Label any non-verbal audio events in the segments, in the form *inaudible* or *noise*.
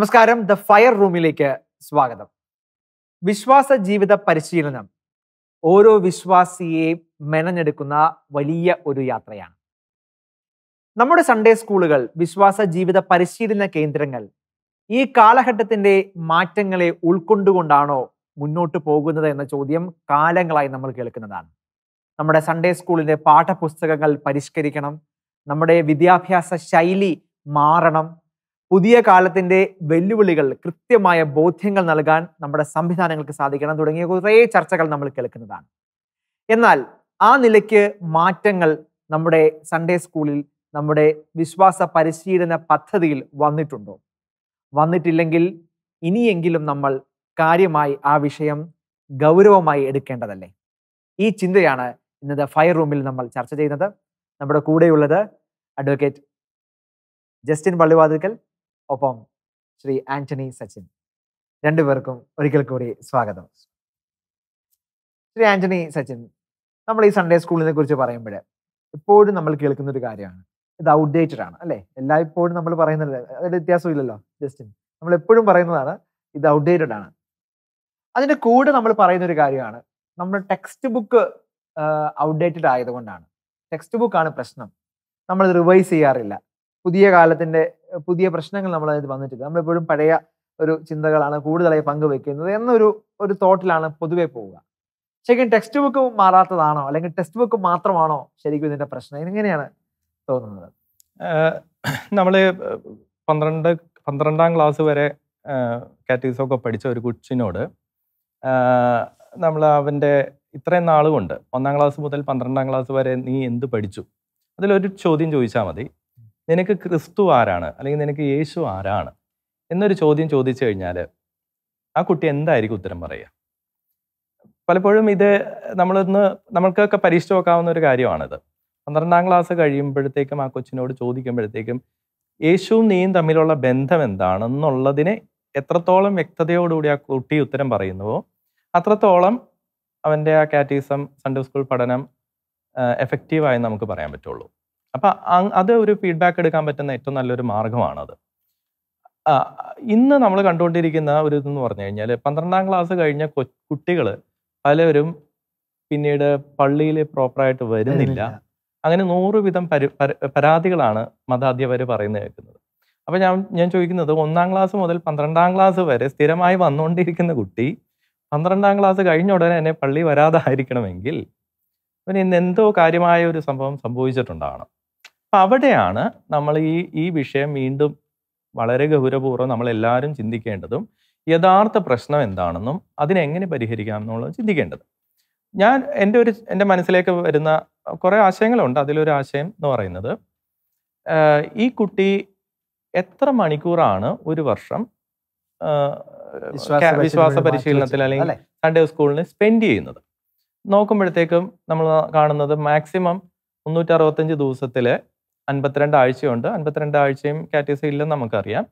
നമസ്കാരം the fire റൂമിലേക്ക് സ്വാഗതം വിശ്വാസ ജീവിത പരിശീലനം ഓരോ വിശ്വാസിയെയും മെനഞ്ഞെടുക്കുന്ന വലിയ ഒരു യാത്രയാണ് നമ്മുടെ സൺഡേ സ്കൂളുകൾ വിശ്വാസ ജീവിത പരിശീലന കേന്ദ്രങ്ങൾ ഈ കാലഘട്ടത്തിന്റെ മാറ്റങ്ങളെ ഉൾക്കൊണ്ടുകൊണ്ടാണോ മുന്നോട്ട് പോകുന്നത് എന്ന ചോദ്യം കാലങ്ങളായി നമ്മൾ കേൾക്കുന്നതാണ് നമ്മുടെ സൺഡേ സ്കൂളിന്റെ പാഠപുസ്തകങ്ങൾ പരിഷ്കരിക്കണം നമ്മുടെ വിദ്യാഭ്യാസ ശൈലി മാറണം പുതിയ കാലത്തിന്റെ വെല്ലുവിളികൾ കൃത്യമായ ബോധ്യങ്ങൾ നൽകാൻ നമ്മുടെ സംവിധാനങ്ങൾക്ക് സാധിക്കണം തുടങ്ങിയ കുറേ ചർച്ചകൾ നമ്മൾ കേൾക്കുന്നതാണ് എന്നാൽ ആ നിലയ്ക്ക് മാറ്റങ്ങൾ നമ്മുടെ സൺഡേ സ്കൂളിൽ നമ്മുടെ വിശ്വാസ പരിശീലന പദ്ധതിയിൽ വന്നിട്ടുണ്ടോ വന്നിട്ടില്ലെങ്കിൽ ഇനിയെങ്കിലും നമ്മൾ കാര്യമായി ആ വിഷയം ഗൗരവമായി എടുക്കേണ്ടതല്ലേ ഈ ചിന്തയാണ് ഇന്നത്തെ ഫയർ റൂമിൽ നമ്മൾ ചർച്ച ചെയ്യുന്നത് നമ്മുടെ കൂടെയുള്ളത് അഡ്വക്കേറ്റ് ജസ്റ്റിൻ പള്ളിവാതിക്കൽ ഒപ്പം ശ്രീ ആന്റണി സച്ചിൻ രണ്ടുപേർക്കും ഒരിക്കൽ കൂടി സ്വാഗതം ശ്രീ ആന്റണി സച്ചിൻ നമ്മൾ ഈ സൺഡേ സ്കൂളിനെ കുറിച്ച് പറയുമ്പോൾ എപ്പോഴും നമ്മൾ കേൾക്കുന്ന ഒരു കാര്യമാണ് ഇത് ഔട്ട്ഡേറ്റഡ് ആണ് അല്ലേ എല്ലായ്പ്പോഴും നമ്മൾ പറയുന്നത് അതിൽ വ്യത്യാസമില്ലല്ലോ ജസ്റ്റിൻ നമ്മൾ എപ്പോഴും പറയുന്നതാണ് ഇത് ഔട്ട്ഡേറ്റഡ് ആണ് അതിൻ്റെ കൂടെ നമ്മൾ പറയുന്ന ഒരു കാര്യമാണ് നമ്മൾ ടെക്സ്റ്റ് ബുക്ക് ഔട്ട്ഡേറ്റഡ് ആയതുകൊണ്ടാണ് ടെക്സ്റ്റ് ബുക്കാണ് പ്രശ്നം നമ്മൾ റിവൈസ് ചെയ്യാറില്ല പുതിയ കാലത്തിന്റെ പുതിയ പ്രശ്നങ്ങൾ നമ്മൾ അതിന് വന്നിട്ടില്ല നമ്മളെപ്പോഴും പഴയ ഒരു ചിന്തകളാണ് കൂടുതലായി പങ്കുവെക്കുന്നത് എന്നൊരു ഒരു തോട്ടിലാണ് പൊതുവെ പോവുക ശരിക്കും ടെക്സ്റ്റ് ബുക്ക് മാറാത്തതാണോ അല്ലെങ്കിൽ ടെക്സ്റ്റ് ബുക്ക് മാത്രമാണോ ശരിക്കും ഇതിന്റെ പ്രശ്നം ഇതെങ്ങനെയാണ് തോന്നുന്നത് നമ്മൾ പന്ത്രണ്ട് പന്ത്രണ്ടാം ക്ലാസ് വരെ കാറ്റഗറീസൊക്കെ പഠിച്ച ഒരു കുട്ടിനോട് നമ്മൾ അവൻ്റെ ഇത്രയും നാളുകൊണ്ട് ഒന്നാം ക്ലാസ് മുതൽ പന്ത്രണ്ടാം ക്ലാസ് വരെ നീ എന്ത് പഠിച്ചു അതിലൊരു ചോദ്യം ചോദിച്ചാൽ മതി നിനക്ക് ക്രിസ്തു ആരാണ് അല്ലെങ്കിൽ നിനക്ക് യേശു ആരാണ് എന്നൊരു ചോദ്യം ചോദിച്ചു കഴിഞ്ഞാൽ ആ കുട്ടി എന്തായിരിക്കും ഉത്തരം പറയുക പലപ്പോഴും ഇത് നമ്മളൊന്ന് നമ്മൾക്കൊക്കെ പരീക്ഷിച്ച് നോക്കാവുന്ന ഒരു കാര്യമാണിത് പന്ത്രണ്ടാം ക്ലാസ് കഴിയുമ്പോഴത്തേക്കും ആ കൊച്ചിനോട് ചോദിക്കുമ്പോഴത്തേക്കും യേശുവും നീയും തമ്മിലുള്ള ബന്ധം എന്താണെന്നുള്ളതിനെ എത്രത്തോളം വ്യക്തതയോടുകൂടി ആ കുട്ടി ഉത്തരം പറയുന്നുവോ അത്രത്തോളം അവൻ്റെ ആ കാറ്റീസം സൺഡേ സ്കൂൾ പഠനം എഫക്റ്റീവായി നമുക്ക് പറയാൻ പറ്റുള്ളൂ അപ്പൊ അത് ഒരു ഫീഡ്ബാക്ക് എടുക്കാൻ പറ്റുന്ന ഏറ്റവും നല്ലൊരു മാർഗമാണത് ഇന്ന് നമ്മൾ കണ്ടുകൊണ്ടിരിക്കുന്ന ഒരു ഇതെന്ന് പറഞ്ഞു കഴിഞ്ഞാൽ പന്ത്രണ്ടാം ക്ലാസ് കഴിഞ്ഞ കുട്ടികൾ പലരും പിന്നീട് പള്ളിയിൽ പ്രോപ്പറായിട്ട് വരുന്നില്ല അങ്ങനെ നൂറുവിധം പരി പരാതികളാണ് മതാധ്യാപകർ പറയുന്നത് കേൾക്കുന്നത് അപ്പൊ ഞാൻ ഞാൻ ചോദിക്കുന്നത് ഒന്നാം ക്ലാസ് മുതൽ പന്ത്രണ്ടാം ക്ലാസ് വരെ സ്ഥിരമായി വന്നുകൊണ്ടിരിക്കുന്ന കുട്ടി പന്ത്രണ്ടാം ക്ലാസ് കഴിഞ്ഞ ഉടനെ എന്നെ പള്ളി വരാതായിരിക്കണമെങ്കിൽ അവന് ഇന്ന് എന്തോ കാര്യമായ ഒരു സംഭവം സംഭവിച്ചിട്ടുണ്ടാകണം അപ്പം അവിടെയാണ് നമ്മൾ ഈ ഈ വിഷയം വീണ്ടും വളരെ ഗൗരവപൂർവ്വം നമ്മളെല്ലാവരും ചിന്തിക്കേണ്ടതും യഥാർത്ഥ പ്രശ്നം എന്താണെന്നും അതിനെങ്ങനെ പരിഹരിക്കാം എന്നുള്ളത് ചിന്തിക്കേണ്ടത് ഞാൻ എൻ്റെ ഒരു എൻ്റെ മനസ്സിലേക്ക് വരുന്ന കുറേ ആശയങ്ങളുണ്ട് അതിലൊരു ആശയം എന്ന് പറയുന്നത് ഈ കുട്ടി എത്ര മണിക്കൂറാണ് ഒരു വർഷം വിശ്വാസ പരിശീലനത്തിൽ അല്ലെങ്കിൽ സൺഡേ സ്കൂളിന് സ്പെൻഡ് ചെയ്യുന്നത് നോക്കുമ്പോഴത്തേക്കും നമ്മൾ കാണുന്നത് മാക്സിമം മുന്നൂറ്റി അറുപത്തഞ്ച് അൻപത്തിരണ്ട് ആഴ്ചയുണ്ട് അൻപത്തിരണ്ട് ആഴ്ചയും കാറ്റീസ് ഇല്ലെന്ന് നമുക്കറിയാം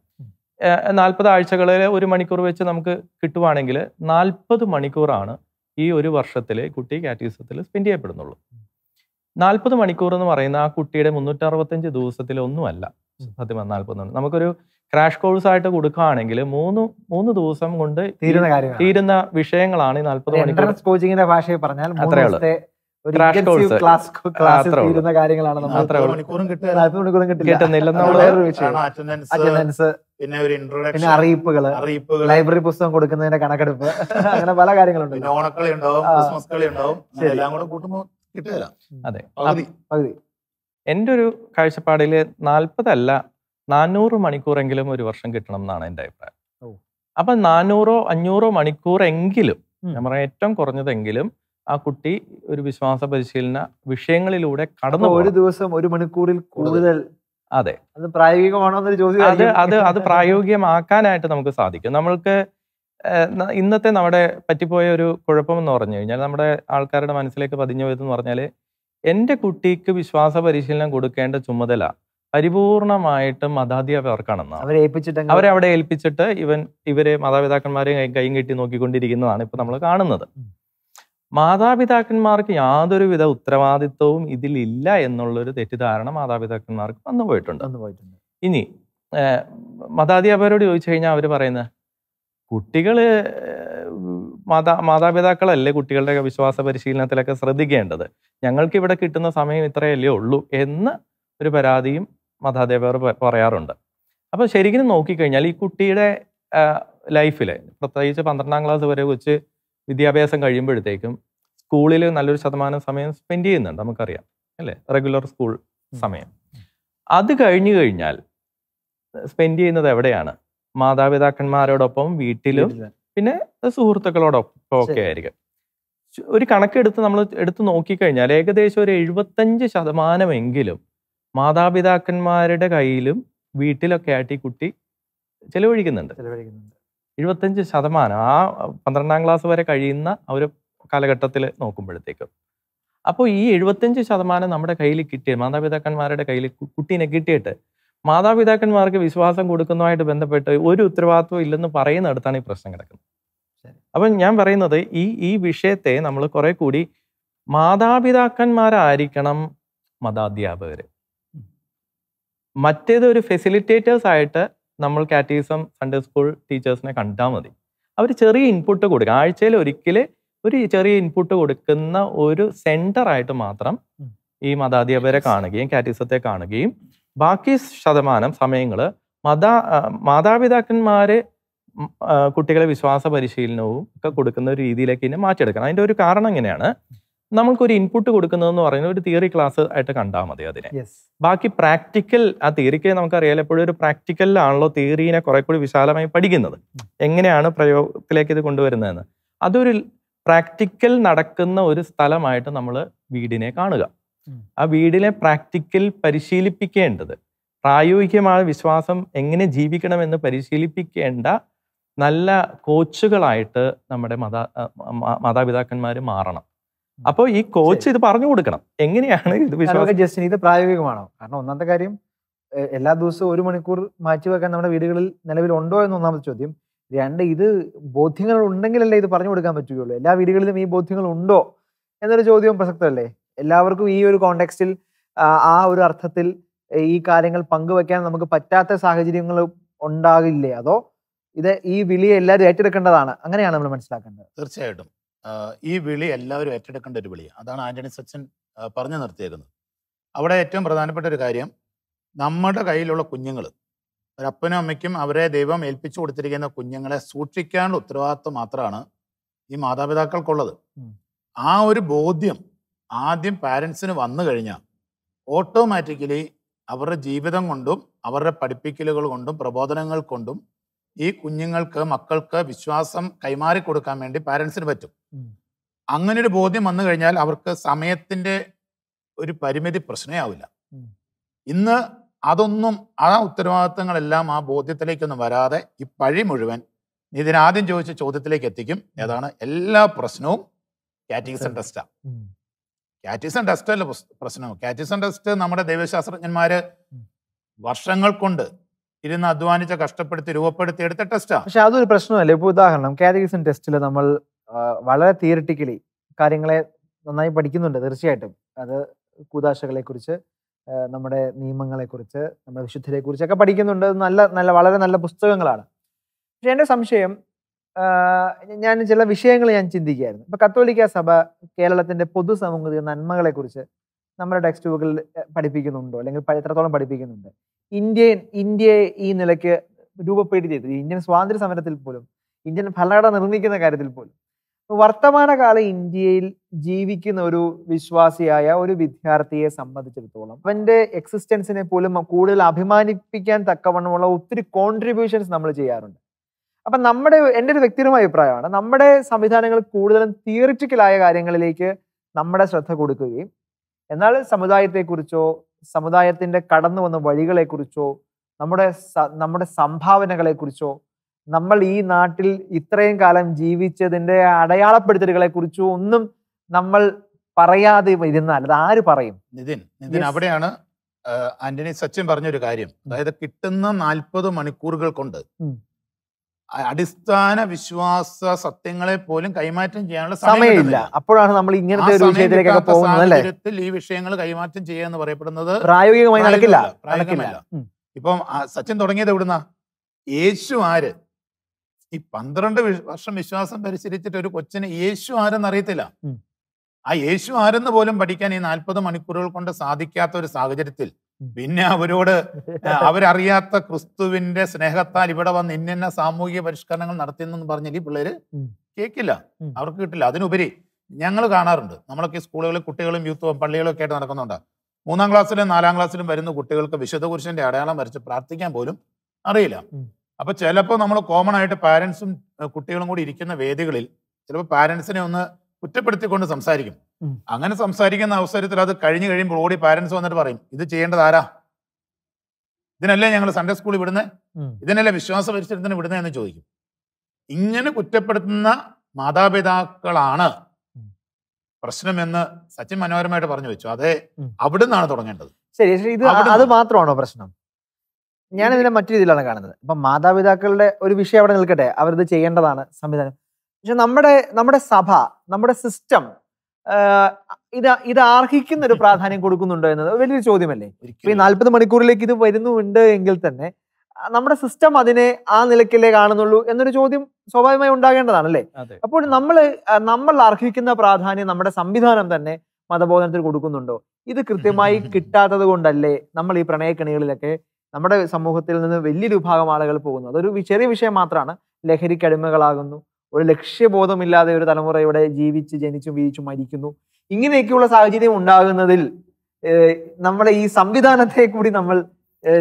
നാൽപ്പത് ആഴ്ചകളിൽ ഒരു മണിക്കൂർ വെച്ച് നമുക്ക് കിട്ടുവാണെങ്കിൽ നാൽപ്പത് മണിക്കൂറാണ് ഈ ഒരു വർഷത്തിൽ കുട്ടി കാറ്റീസത്തിൽ സ്പെൻഡ് ചെയ്യപ്പെടുന്നുള്ളൂ നാൽപ്പത് മണിക്കൂർ എന്ന് പറയുന്ന ആ കുട്ടിയുടെ മുന്നൂറ്ററുപത്തഞ്ച് ദിവസത്തിലൊന്നുമല്ല സത്യം നാൽപ്പത് നമുക്കൊരു ക്രാഷ് കോഴ്സ് ആയിട്ട് കൊടുക്കുകയാണെങ്കിൽ മൂന്ന് മൂന്ന് ദിവസം കൊണ്ട് തീരുന്ന തീരുന്ന വിഷയങ്ങളാണ് ഈ നാൽപ്പത് മണിക്കൂർ കോച്ചിങ്ങിന്റെ ഭാഷയിൽ പറഞ്ഞാൽ അത്രയുള്ളൂ പിന്നെ ഒരു ലൈബ്രറി പുസ്തകം കൊടുക്കുന്നതിന്റെ കണക്കെടുപ്പ് അങ്ങനെ പല കാര്യങ്ങളുണ്ട് പിന്നെ ഓണക്കളി ഉണ്ടാവും ക്രിസ്മസ് കളി എല്ലാം എൻ്റെ ഒരു കാഴ്ചപ്പാടില് നാല്പതല്ല നാനൂറ് മണിക്കൂറെങ്കിലും ഒരു വർഷം കിട്ടണം എന്നാണ് എൻ്റെ അഭിപ്രായം അപ്പൊ നാനൂറോ അഞ്ഞൂറോ മണിക്കൂറെങ്കിലും ഞാൻ ഏറ്റവും കുറഞ്ഞതെങ്കിലും ആ കുട്ടി ഒരു വിശ്വാസ പരിശീലന വിഷയങ്ങളിലൂടെ കടന്നു ഒരു ദിവസം ഒരു മണിക്കൂറിൽ കൂടുതൽ അതെ അത് പ്രായോഗികമാണോ എന്നൊരു ചോദ്യം അത് അത് അത് പ്രായോഗികമാക്കാനായിട്ട് നമുക്ക് സാധിക്കും നമ്മൾക്ക് ഇന്നത്തെ നമ്മുടെ പറ്റിപ്പോയ ഒരു കുഴപ്പമെന്ന് പറഞ്ഞു കഴിഞ്ഞാൽ നമ്മുടെ ആൾക്കാരുടെ മനസ്സിലേക്ക് പതിഞ്ഞു പോയതെന്ന് പറഞ്ഞാൽ എൻ്റെ കുട്ടിക്ക് വിശ്വാസ പരിശീലനം കൊടുക്കേണ്ട ചുമതല പരിപൂർണമായിട്ട് മതാധ്യാപകർക്കാണെന്ന് അവരെ അവിടെ ഏൽപ്പിച്ചിട്ട് ഇവൻ ഇവരെ മാതാപിതാക്കന്മാരെ കൈയും കെട്ടി നോക്കിക്കൊണ്ടിരിക്കുന്നതാണ് ഇപ്പൊ നമ്മൾ കാണുന്നത് മാതാപിതാക്കന്മാർക്ക് യാതൊരുവിധ ഉത്തരവാദിത്വവും ഇതിലില്ല എന്നുള്ളൊരു തെറ്റിദ്ധാരണ മാതാപിതാക്കന്മാർക്ക് വന്നു പോയിട്ടുണ്ട് വന്നു പോയിട്ടുണ്ട് ഇനി മതാധ്യാപകരോട് ചോദിച്ചു കഴിഞ്ഞാൽ അവർ പറയുന്നത് കുട്ടികൾ മാതാ മാതാപിതാക്കളല്ലേ കുട്ടികളുടെ വിശ്വാസ പരിശീലനത്തിലൊക്കെ ശ്രദ്ധിക്കേണ്ടത് ഞങ്ങൾക്ക് ഇവിടെ കിട്ടുന്ന സമയം ഇത്രയല്ലേ ഉള്ളൂ എന്ന് ഒരു പരാതിയും മതാധ്യാപകർ പറയാറുണ്ട് അപ്പോൾ ശരിക്കും നോക്കിക്കഴിഞ്ഞാൽ ഈ കുട്ടിയുടെ ലൈഫിൽ പ്രത്യേകിച്ച് പന്ത്രണ്ടാം ക്ലാസ് വരെ വെച്ച് വിദ്യാഭ്യാസം കഴിയുമ്പോഴത്തേക്കും സ്കൂളിൽ നല്ലൊരു ശതമാനം സമയം സ്പെൻഡ് ചെയ്യുന്നുണ്ട് നമുക്കറിയാം അല്ലേ റെഗുലർ സ്കൂൾ സമയം അത് കഴിഞ്ഞു കഴിഞ്ഞാൽ സ്പെൻഡ് ചെയ്യുന്നത് എവിടെയാണ് മാതാപിതാക്കന്മാരോടൊപ്പം വീട്ടിലും പിന്നെ സുഹൃത്തുക്കളോടൊപ്പം ഒക്കെ ആയിരിക്കും ഒരു കണക്കെടുത്ത് നമ്മൾ എടുത്തു നോക്കിക്കഴിഞ്ഞാൽ ഏകദേശം ഒരു എഴുപത്തഞ്ച് ശതമാനമെങ്കിലും മാതാപിതാക്കന്മാരുടെ കയ്യിലും വീട്ടിലൊക്കെ ആയിട്ട് ഈ കുട്ടി ചെലവഴിക്കുന്നുണ്ട് ചെലവഴിക്കുന്നുണ്ട് എഴുപത്തഞ്ച് ശതമാനം ആ പന്ത്രണ്ടാം ക്ലാസ് വരെ കഴിയുന്ന ഒരു കാലഘട്ടത്തിൽ നോക്കുമ്പോഴത്തേക്ക് അപ്പോൾ ഈ എഴുപത്തഞ്ച് ശതമാനം നമ്മുടെ കയ്യിൽ കിട്ടിയ മാതാപിതാക്കന്മാരുടെ കയ്യിൽ കുട്ടീനെ കിട്ടിയിട്ട് മാതാപിതാക്കന്മാർക്ക് വിശ്വാസം കൊടുക്കുന്നതുമായിട്ട് ബന്ധപ്പെട്ട് ഒരു ഉത്തരവാദിത്വം ഇല്ലെന്ന് പറയുന്നിടത്താണ് ഈ പ്രശ്നം കിടക്കുന്നത് അപ്പം ഞാൻ പറയുന്നത് ഈ ഈ വിഷയത്തെ നമ്മൾ കുറെ കൂടി മാതാപിതാക്കന്മാരായിരിക്കണം മതാധ്യാപകർ മറ്റേത് ഒരു ഫെസിലിറ്റേറ്റേഴ്സ് ആയിട്ട് നമ്മൾ കാറ്റീസം സൺഡേ സ്കൂൾ ടീച്ചേഴ്സിനെ കണ്ടാൽ മതി അവർ ചെറിയ ഇൻപുട്ട് കൊടുക്കുക ആഴ്ചയിൽ ഒരിക്കൽ ഒരു ചെറിയ ഇൻപുട്ട് കൊടുക്കുന്ന ഒരു സെന്റർ ആയിട്ട് മാത്രം ഈ മതാധ്യാപകരെ കാണുകയും കാറ്റീസത്തെ കാണുകയും ബാക്കി ശതമാനം സമയങ്ങൾ മതാ മാതാപിതാക്കന്മാരെ കുട്ടികളെ വിശ്വാസ പരിശീലനവും ഒക്കെ കൊടുക്കുന്ന ഒരു രീതിയിലേക്ക് ഇനി മാറ്റിയെടുക്കണം അതിൻ്റെ ഒരു കാരണം എങ്ങനെയാണ് നമുക്കൊരു ഇൻപുട്ട് കൊടുക്കുന്നതെന്ന് പറയുന്നത് ഒരു തിയറി ക്ലാസ് ആയിട്ട് കണ്ടാൽ മതി അതിനെ ബാക്കി പ്രാക്ടിക്കൽ ആ തിയറിക്ക് നമുക്കറിയാലോ എപ്പോഴും ഒരു പ്രാക്ടിക്കലിലാണല്ലോ തിയറിനെ കുറെ കൂടി വിശാലമായി പഠിക്കുന്നത് എങ്ങനെയാണ് പ്രയോഗത്തിലേക്ക് ഇത് കൊണ്ടുവരുന്നതെന്ന് അതൊരു പ്രാക്ടിക്കൽ നടക്കുന്ന ഒരു സ്ഥലമായിട്ട് നമ്മൾ വീടിനെ കാണുക ആ വീടിനെ പ്രാക്ടിക്കൽ പരിശീലിപ്പിക്കേണ്ടത് പ്രായോഗികമായ വിശ്വാസം എങ്ങനെ ജീവിക്കണമെന്ന് പരിശീലിപ്പിക്കേണ്ട നല്ല കോച്ചുകളായിട്ട് നമ്മുടെ മാതാ മാതാപിതാക്കന്മാർ മാറണം അപ്പൊ ഈ കോച്ച് ഇത് പറഞ്ഞു കൊടുക്കണം എങ്ങനെയാണ് ഇത് ജസ്റ്റിന് ഇത് പ്രായോഗികമാണോ കാരണം ഒന്നാമത്തെ കാര്യം എല്ലാ ദിവസവും ഒരു മണിക്കൂർ മാറ്റി വെക്കാൻ നമ്മുടെ വീടുകളിൽ നിലവിൽ ഉണ്ടോ എന്ന് ഒന്നാമത്തെ ചോദ്യം രണ്ട് ഇത് ബോധ്യങ്ങൾ ഉണ്ടെങ്കിലല്ലേ ഇത് പറഞ്ഞു കൊടുക്കാൻ പറ്റുകയുള്ളൂ എല്ലാ വീടുകളിലും ഈ ബോധ്യങ്ങൾ ഉണ്ടോ എന്നൊരു ചോദ്യം പ്രസക്തമല്ലേ എല്ലാവർക്കും ഈ ഒരു കോണ്ടെക്സ്റ്റിൽ ആ ഒരു അർത്ഥത്തിൽ ഈ കാര്യങ്ങൾ പങ്കുവെക്കാൻ നമുക്ക് പറ്റാത്ത സാഹചര്യങ്ങൾ ഉണ്ടാകില്ലേ അതോ ഇത് ഈ വിളിയെ എല്ലാവരും ഏറ്റെടുക്കേണ്ടതാണ് അങ്ങനെയാണ് നമ്മൾ മനസ്സിലാക്കേണ്ടത് തീർച്ചയായിട്ടും ഈ വിളി എല്ലാവരും ഏറ്റെടുക്കേണ്ട ഒരു വിളിയാണ് അതാണ് ആന്റണി സച്ചൻ പറഞ്ഞു നിർത്തിയേക്കുന്നത് അവിടെ ഏറ്റവും പ്രധാനപ്പെട്ട ഒരു കാര്യം നമ്മുടെ കയ്യിലുള്ള കുഞ്ഞുങ്ങൾ ഒരപ്പനും അമ്മയ്ക്കും അവരെ ദൈവം ഏൽപ്പിച്ചു കൊടുത്തിരിക്കുന്ന കുഞ്ഞുങ്ങളെ സൂക്ഷിക്കാനുള്ള ഉത്തരവാദിത്വം മാത്രമാണ് ഈ മാതാപിതാക്കൾക്കുള്ളത് ആ ഒരു ബോധ്യം ആദ്യം പാരൻസിന് വന്നു കഴിഞ്ഞാൽ ഓട്ടോമാറ്റിക്കലി അവരുടെ ജീവിതം കൊണ്ടും അവരുടെ പഠിപ്പിക്കലുകൾ കൊണ്ടും പ്രബോധനങ്ങൾ കൊണ്ടും ഈ കുഞ്ഞുങ്ങൾക്ക് മക്കൾക്ക് വിശ്വാസം കൈമാറി കൊടുക്കാൻ വേണ്ടി പാരൻസിന് പറ്റും അങ്ങനെ ഒരു ബോധ്യം വന്നു കഴിഞ്ഞാൽ അവർക്ക് സമയത്തിൻ്റെ ഒരു പരിമിതി പ്രശ്നമേ ആവില്ല ഇന്ന് അതൊന്നും ആ ഉത്തരവാദിത്തങ്ങളെല്ലാം ആ ബോധ്യത്തിലേക്കൊന്നും വരാതെ ഈ പഴി മുഴുവൻ ഇതിനാദ്യം ചോദിച്ച ചോദ്യത്തിലേക്ക് എത്തിക്കും ഏതാണ് എല്ലാ പ്രശ്നവും കാറ്റീസൺ ടെസ്റ്റാണ് കാറ്റീസൺ ടെസ്റ്റ് അല്ല പ്രശ്നം കാറ്റീസൺ ടെസ്റ്റ് നമ്മുടെ ദൈവശാസ്ത്രജ്ഞന്മാര് വർഷങ്ങൾ കൊണ്ട് ഇരുന്ന് അധ്വാനിച്ച കഷ്ടപ്പെടുത്തി രൂപപ്പെടുത്തി എടുത്ത ടെസ്റ്റാണ് പക്ഷെ അതൊരു പ്രശ്നമല്ലേ ഇപ്പൊ ഉദാഹരണം കാറ്റിസൺ ടെസ്റ്റിൽ നമ്മൾ വളരെ തിയറിറ്റിക്കലി കാര്യങ്ങളെ നന്നായി പഠിക്കുന്നുണ്ട് തീർച്ചയായിട്ടും അത് കുറിച്ച് നമ്മുടെ നിയമങ്ങളെ കുറിച്ച് നമ്മുടെ വിശുദ്ധരെ കുറിച്ചൊക്കെ പഠിക്കുന്നുണ്ട് നല്ല നല്ല വളരെ നല്ല പുസ്തകങ്ങളാണ് പക്ഷെ എൻ്റെ സംശയം ഞാൻ ചില വിഷയങ്ങൾ ഞാൻ ചിന്തിക്കുകയായിരുന്നു ഇപ്പൊ കത്തോലിക്ക സഭ കേരളത്തിന്റെ കേരളത്തിൻ്റെ നന്മകളെ കുറിച്ച് നമ്മുടെ ടെക്സ്റ്റ് ബുക്കിൽ പഠിപ്പിക്കുന്നുണ്ടോ അല്ലെങ്കിൽ എത്രത്തോളം പഠിപ്പിക്കുന്നുണ്ട് ഇന്ത്യൻ ഇന്ത്യയെ ഈ നിലയ്ക്ക് രൂപപ്പെടുത്തിയത് ഇന്ത്യൻ സ്വാതന്ത്ര്യ സമരത്തിൽ പോലും ഇന്ത്യൻ ഭരണഘടന നിർമ്മിക്കുന്ന കാര്യത്തിൽ പോലും വർത്തമാനകാല ഇന്ത്യയിൽ ജീവിക്കുന്ന ഒരു വിശ്വാസിയായ ഒരു വിദ്യാർത്ഥിയെ സംബന്ധിച്ചിടത്തോളം അവന്റെ എക്സിസ്റ്റൻസിനെ പോലും കൂടുതൽ അഭിമാനിപ്പിക്കാൻ തക്കവണ്ണമുള്ള ഒത്തിരി കോൺട്രിബ്യൂഷൻസ് നമ്മൾ ചെയ്യാറുണ്ട് അപ്പൊ നമ്മുടെ എൻ്റെ ഒരു വ്യക്തിപരമായ അഭിപ്രായമാണ് നമ്മുടെ സംവിധാനങ്ങൾ കൂടുതലും തിയറിറ്റിക്കലായ കാര്യങ്ങളിലേക്ക് നമ്മുടെ ശ്രദ്ധ കൊടുക്കുകയും എന്നാൽ സമുദായത്തെക്കുറിച്ചോ സമുദായത്തിന്റെ കടന്നു വന്ന വഴികളെക്കുറിച്ചോ നമ്മുടെ നമ്മുടെ സംഭാവനകളെക്കുറിച്ചോ നമ്മൾ ഈ നാട്ടിൽ ഇത്രയും കാലം ജീവിച്ചതിൻ്റെ അടയാളപ്പെടുത്തലുകളെ കുറിച്ചോ ഒന്നും നമ്മൾ പറയാതെ ഇരുന്നാൽ അത് ആര് പറയും നിതിൻ നിതിൻ അവിടെയാണ് ആന്റണി സച്ചിൻ പറഞ്ഞൊരു കാര്യം അതായത് കിട്ടുന്ന നാൽപ്പത് മണിക്കൂറുകൾ കൊണ്ട് അടിസ്ഥാന വിശ്വാസ സത്യങ്ങളെ പോലും കൈമാറ്റം ചെയ്യാനുള്ള സമയമില്ല അപ്പോഴാണ് നമ്മൾ ഇങ്ങനത്തെ ഒരു വിഷയത്തിലേക്ക് പോകുന്നത് ഈ വിഷയങ്ങൾ കൈമാറ്റം ചെയ്യുക എന്ന് പറയപ്പെടുന്നത് പ്രായോഗികമായി നടക്കില്ല പ്രായോഗികമല്ല ഇപ്പം സച്ചിൻ തുടങ്ങിയത് എവിടുന്ന യേശു ആര് ഈ പന്ത്രണ്ട് വർഷം വിശ്വാസം പരിശീലിച്ചിട്ട് ഒരു കൊച്ചിന് യേശു അറിയത്തില്ല ആ യേശു ആരെന്ന് പോലും പഠിക്കാൻ ഈ നാൽപ്പത് മണിക്കൂറുകൾ കൊണ്ട് സാധിക്കാത്ത ഒരു സാഹചര്യത്തിൽ പിന്നെ അവരോട് അവരറിയാത്ത ക്രിസ്തുവിന്റെ സ്നേഹത്താൽ ഇവിടെ വന്ന് ഇന്ന സാമൂഹിക പരിഷ്കരണങ്ങൾ നടത്തിയെന്ന് പറഞ്ഞാൽ ഈ പിള്ളേര് കേൾക്കില്ല അവർക്ക് കിട്ടില്ല അതിനുപരി ഞങ്ങൾ കാണാറുണ്ട് നമ്മളൊക്കെ സ്കൂളുകളിൽ കുട്ടികളും യൂത്തും പള്ളികളും ഒക്കെ ആയിട്ട് നടക്കുന്നുണ്ട് മൂന്നാം ക്ലാസ്സിലും നാലാം ക്ലാസ്സിലും വരുന്ന കുട്ടികൾക്ക് വിശുദ്ധ കുരിശന്റെ അടയാളം വരച്ച് പ്രാർത്ഥിക്കാൻ പോലും അറിയില്ല അപ്പോൾ ചിലപ്പോൾ നമ്മൾ കോമൺ ആയിട്ട് പാരൻസും കുട്ടികളും കൂടി ഇരിക്കുന്ന വേദികളിൽ ചിലപ്പോൾ പാരൻസിനെ ഒന്ന് കുറ്റപ്പെടുത്തിക്കൊണ്ട് സംസാരിക്കും അങ്ങനെ സംസാരിക്കുന്ന അവസരത്തിൽ അത് കഴിഞ്ഞു കഴിയുമ്പോൾ ഓടി പാരൻസ് വന്നിട്ട് പറയും ഇത് ചെയ്യേണ്ടത് ആരാ ഇതിനല്ലേ ഞങ്ങൾ സൺഡേ സ്കൂളിൽ വിടുന്നത് ഇതിനല്ലേ വിശ്വാസ പരിസരത്തിന് വിടുന്നത് എന്ന് ചോദിക്കും ഇങ്ങനെ കുറ്റപ്പെടുത്തുന്ന മാതാപിതാക്കളാണ് പ്രശ്നമെന്ന് സച്ചിൻ മനോഹരമായിട്ട് പറഞ്ഞു വെച്ചു അതെ അവിടുന്നാണ് തുടങ്ങേണ്ടത് ശരി ഇത് അത് മാത്രമാണോ പ്രശ്നം ഞാൻ ഇതിനെ മറ്റു രീതിയിലാണ് കാണുന്നത് ഇപ്പൊ മാതാപിതാക്കളുടെ ഒരു വിഷയം അവിടെ നിൽക്കട്ടെ അവരിത് ചെയ്യേണ്ടതാണ് സംവിധാനം പക്ഷെ നമ്മുടെ നമ്മുടെ സഭ നമ്മുടെ സിസ്റ്റം ഇത് ഇത് അർഹിക്കുന്ന ഒരു പ്രാധാന്യം കൊടുക്കുന്നുണ്ടോ എന്നത് വലിയൊരു ചോദ്യമല്ലേ ഈ നാല്പത് മണിക്കൂറിലേക്ക് ഇത് വരുന്നുണ്ട് എങ്കിൽ തന്നെ നമ്മുടെ സിസ്റ്റം അതിനെ ആ നിലക്കല്ലേ കാണുന്നുള്ളൂ എന്നൊരു ചോദ്യം സ്വാഭാവികമായി ഉണ്ടാകേണ്ടതാണ് അല്ലേ അപ്പോൾ നമ്മൾ നമ്മൾ അർഹിക്കുന്ന പ്രാധാന്യം നമ്മുടെ സംവിധാനം തന്നെ മതബോധനത്തിന് കൊടുക്കുന്നുണ്ടോ ഇത് കൃത്യമായി *laughs* കിട്ടാത്തത് കൊണ്ടല്ലേ നമ്മൾ ഈ പ്രണയക്കണികളിലൊക്കെ നമ്മുടെ സമൂഹത്തിൽ നിന്ന് വലിയൊരു വിഭാഗം ആളുകൾ പോകുന്നു അതൊരു ചെറിയ വിഷയം മാത്രമാണ് ലഹരിക്കടിമകളാകുന്നു ഒരു ലക്ഷ്യബോധമില്ലാതെ ഒരു തലമുറയുടെ ജീവിച്ച് ജനിച്ചും വീഴിച്ചും മരിക്കുന്നു ഇങ്ങനെയൊക്കെയുള്ള സാഹചര്യം ഉണ്ടാകുന്നതിൽ നമ്മുടെ ഈ സംവിധാനത്തെ കൂടി നമ്മൾ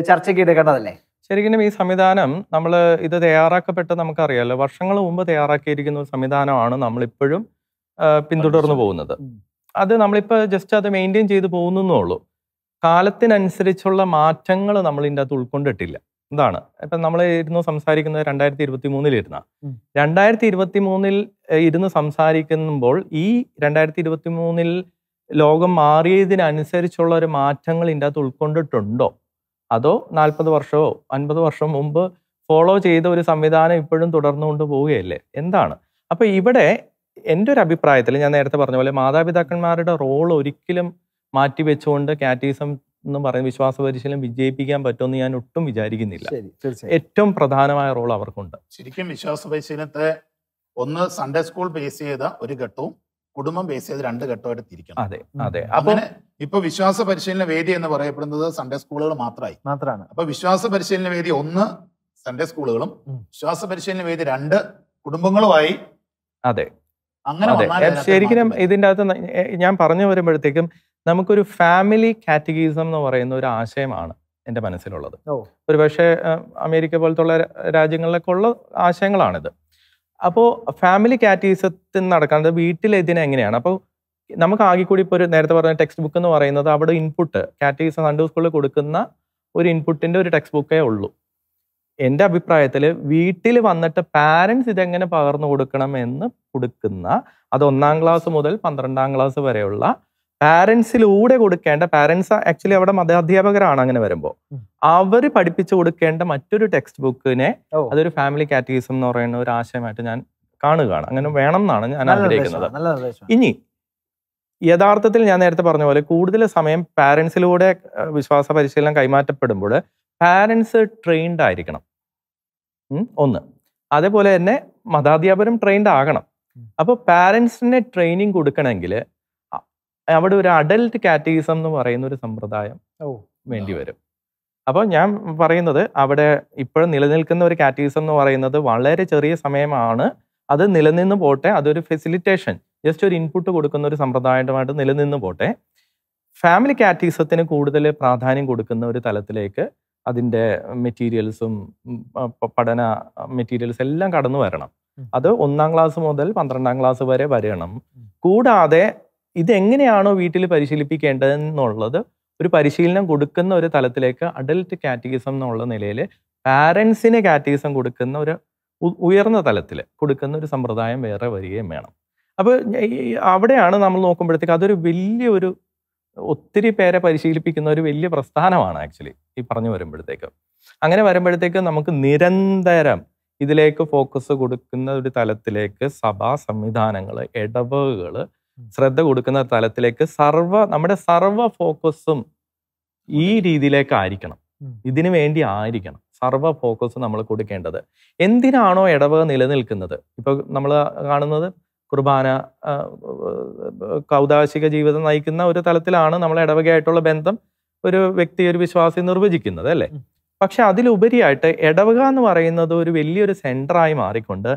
ചർച്ചയ്ക്ക് എടുക്കേണ്ടതല്ലേ ശരിക്കും ഈ സംവിധാനം നമ്മൾ ഇത് തയ്യാറാക്കപ്പെട്ട് നമുക്കറിയാലോ വർഷങ്ങൾ മുമ്പ് തയ്യാറാക്കിയിരിക്കുന്ന ഒരു സംവിധാനമാണ് നമ്മളിപ്പോഴും പിന്തുടർന്നു പോകുന്നത് അത് നമ്മളിപ്പോൾ ജസ്റ്റ് അത് മെയിൻറ്റെയിൻ ചെയ്തു പോകുന്നു കാലത്തിനനുസരിച്ചുള്ള മാറ്റങ്ങൾ നമ്മൾ ഇതിൻ്റെ അകത്ത് ഉൾക്കൊണ്ടിട്ടില്ല എന്താണ് ഇപ്പൊ നമ്മൾ ഇരുന്ന് സംസാരിക്കുന്നത് രണ്ടായിരത്തി ഇരുപത്തി മൂന്നിൽ ഇരുന്ന രണ്ടായിരത്തി ഇരുപത്തി മൂന്നിൽ ഇരുന്ന് സംസാരിക്കുമ്പോൾ ഈ രണ്ടായിരത്തി ഇരുപത്തി മൂന്നിൽ ലോകം മാറിയതിനനുസരിച്ചുള്ള ഒരു മാറ്റങ്ങൾ ഇതിൻ്റെ അകത്ത് ഉൾക്കൊണ്ടിട്ടുണ്ടോ അതോ നാൽപ്പത് വർഷമോ അൻപത് വർഷം മുമ്പ് ഫോളോ ചെയ്ത ഒരു സംവിധാനം ഇപ്പോഴും തുടർന്നുകൊണ്ട് പോവുകയല്ലേ എന്താണ് അപ്പോൾ ഇവിടെ എൻ്റെ ഒരു അഭിപ്രായത്തിൽ ഞാൻ നേരത്തെ പറഞ്ഞ പോലെ മാതാപിതാക്കന്മാരുടെ റോൾ ഒരിക്കലും മാറ്റി വെച്ചുകൊണ്ട് കാറ്റിസം എന്ന് പറയുന്ന വിശ്വാസ പരിശീലനം വിജയിപ്പിക്കാൻ പറ്റുമെന്ന് ഞാൻ ഒട്ടും വിചാരിക്കുന്നില്ല ഏറ്റവും പ്രധാനമായ റോൾ അവർക്കുണ്ട് ശരിക്കും വിശ്വാസ പരിശീലനത്തെ ഒന്ന് സൺഡേ സ്കൂൾ ബേസ് ചെയ്ത ഒരു ഘട്ടവും കുടുംബം ബേസ് ചെയ്ത് രണ്ട് ഘട്ടമായിട്ട് തിരിക്കണം അതെ അതെ അങ്ങനെ ഇപ്പൊ വിശ്വാസ പരിശീലന വേദി എന്ന് പറയപ്പെടുന്നത് സൺഡേ സ്കൂളുകൾ മാത്രമായി മാത്രമാണ് അപ്പൊ വിശ്വാസ പരിശീലന വേദി ഒന്ന് സൺഡേ സ്കൂളുകളും വിശ്വാസ പരിശീലന വേദി രണ്ട് കുടുംബങ്ങളുമായി അതെ അങ്ങനെ ശരിക്കും ഇതിൻ്റെ അകത്ത് ഞാൻ പറഞ്ഞു വരുമ്പോഴത്തേക്കും നമുക്കൊരു ഫാമിലി കാറ്റഗറിസം എന്ന് പറയുന്ന ഒരു ആശയമാണ് എൻ്റെ മനസ്സിലുള്ളത് പക്ഷേ അമേരിക്ക പോലത്തുള്ള രാജ്യങ്ങളിലൊക്കെ ഉള്ള ആശയങ്ങളാണിത് അപ്പോൾ ഫാമിലി കാറ്റഗീസത്തിൽ നടക്കുന്നത് വീട്ടിലെതിനെ എങ്ങനെയാണ് അപ്പോൾ നമുക്ക് ആകെ കൂടി ഇപ്പോൾ ഒരു നേരത്തെ പറഞ്ഞ ടെക്സ്റ്റ് ബുക്ക് എന്ന് പറയുന്നത് അവിടെ ഇൻപുട്ട് കാറ്റഗറിസം സൺഡേ സ്കൂളിൽ കൊടുക്കുന്ന ഒരു ഇൻപുട്ടിൻ്റെ ഒരു ടെക്സ്റ്റ് ബുക്കേ ഉള്ളൂ എൻ്റെ അഭിപ്രായത്തിൽ വീട്ടിൽ വന്നിട്ട് പാരൻസ് ഇതെങ്ങനെ പകർന്നു കൊടുക്കണം എന്ന് കൊടുക്കുന്ന അത് ഒന്നാം ക്ലാസ് മുതൽ പന്ത്രണ്ടാം ക്ലാസ് വരെയുള്ള പാരൻസിലൂടെ കൊടുക്കേണ്ട പാരൻസ് ആക്ച്വലി അവിടെ മതാധ്യാപകരാണ് അങ്ങനെ വരുമ്പോൾ അവര് പഠിപ്പിച്ചു കൊടുക്കേണ്ട മറ്റൊരു ടെക്സ്റ്റ് ബുക്കിനെ അതൊരു ഫാമിലി കാറ്റഗീസം എന്ന് പറയുന്ന ഒരു ആശയമായിട്ട് ഞാൻ കാണുകയാണ് അങ്ങനെ വേണം എന്നാണ് ഞാൻ ആഗ്രഹിക്കുന്നത് ഇനി യഥാർത്ഥത്തിൽ ഞാൻ നേരത്തെ പറഞ്ഞ പോലെ കൂടുതൽ സമയം പാരൻസിലൂടെ വിശ്വാസ പരിശീലനം കൈമാറ്റപ്പെടുമ്പോൾ പാരൻസ് ട്രെയിൻഡ് ആയിരിക്കണം ഒന്ന് അതേപോലെ തന്നെ മതാധ്യാപനം ട്രെയിൻഡ് ആകണം അപ്പോൾ പാരൻസിന് ട്രെയിനിങ് കൊടുക്കണമെങ്കിൽ അവിടെ ഒരു അഡൽട്ട് കാറ്റഗിസം എന്ന് പറയുന്ന ഒരു സമ്പ്രദായം വേണ്ടി വരും അപ്പോൾ ഞാൻ പറയുന്നത് അവിടെ ഇപ്പോഴും നിലനിൽക്കുന്ന ഒരു കാറ്റഗിസം എന്ന് പറയുന്നത് വളരെ ചെറിയ സമയമാണ് അത് നിലനിന്ന് പോട്ടെ അതൊരു ഫെസിലിറ്റേഷൻ ജസ്റ്റ് ഒരു ഇൻപുട്ട് കൊടുക്കുന്ന ഒരു സമ്പ്രദായമായിട്ട് നിലനിന്ന് പോട്ടെ ഫാമിലി കാറ്റഗിസത്തിന് കൂടുതൽ പ്രാധാന്യം കൊടുക്കുന്ന ഒരു തലത്തിലേക്ക് അതിൻ്റെ മെറ്റീരിയൽസും പഠന മെറ്റീരിയൽസ് എല്ലാം കടന്നു വരണം അത് ഒന്നാം ക്ലാസ് മുതൽ പന്ത്രണ്ടാം ക്ലാസ് വരെ വരണം കൂടാതെ ഇതെങ്ങനെയാണോ വീട്ടിൽ പരിശീലിപ്പിക്കേണ്ടതെന്നുള്ളത് ഒരു പരിശീലനം കൊടുക്കുന്ന ഒരു തലത്തിലേക്ക് അഡൽട്ട് കാറ്റഗിസം എന്നുള്ള നിലയിൽ പാരൻസിന് കാറ്റഗിസം കൊടുക്കുന്ന ഒരു ഉയർന്ന തലത്തിൽ കൊടുക്കുന്ന ഒരു സമ്പ്രദായം വേറെ വരികയും വേണം അപ്പോൾ അവിടെയാണ് നമ്മൾ നോക്കുമ്പോഴത്തേക്ക് അതൊരു വലിയൊരു ഒത്തിരി പേരെ പരിശീലിപ്പിക്കുന്ന ഒരു വലിയ പ്രസ്ഥാനമാണ് ആക്ച്വലി ഈ പറഞ്ഞു വരുമ്പോഴത്തേക്ക് അങ്ങനെ വരുമ്പോഴത്തേക്ക് നമുക്ക് നിരന്തരം ഇതിലേക്ക് ഫോക്കസ് കൊടുക്കുന്ന ഒരു തലത്തിലേക്ക് സഭാ സംവിധാനങ്ങൾ ഇടവകകൾ ശ്രദ്ധ കൊടുക്കുന്ന തലത്തിലേക്ക് സർവ നമ്മുടെ സർവ ഫോക്കസും ഈ രീതിയിലേക്ക് ആയിരിക്കണം ഇതിനു വേണ്ടി ആയിരിക്കണം സർവ ഫോക്കസ് നമ്മൾ കൊടുക്കേണ്ടത് എന്തിനാണോ ഇടവക നിലനിൽക്കുന്നത് ഇപ്പൊ നമ്മൾ കാണുന്നത് കുർബാന കൗതാശിക ജീവിതം നയിക്കുന്ന ഒരു തലത്തിലാണ് നമ്മൾ ഇടവകയായിട്ടുള്ള ബന്ധം ഒരു വ്യക്തി ഒരു വിശ്വാസി നിർവചിക്കുന്നത് അല്ലേ പക്ഷെ അതിലുപരിയായിട്ട് ഇടവക എന്ന് പറയുന്നത് ഒരു വലിയൊരു സെന്ററായി മാറിക്കൊണ്ട്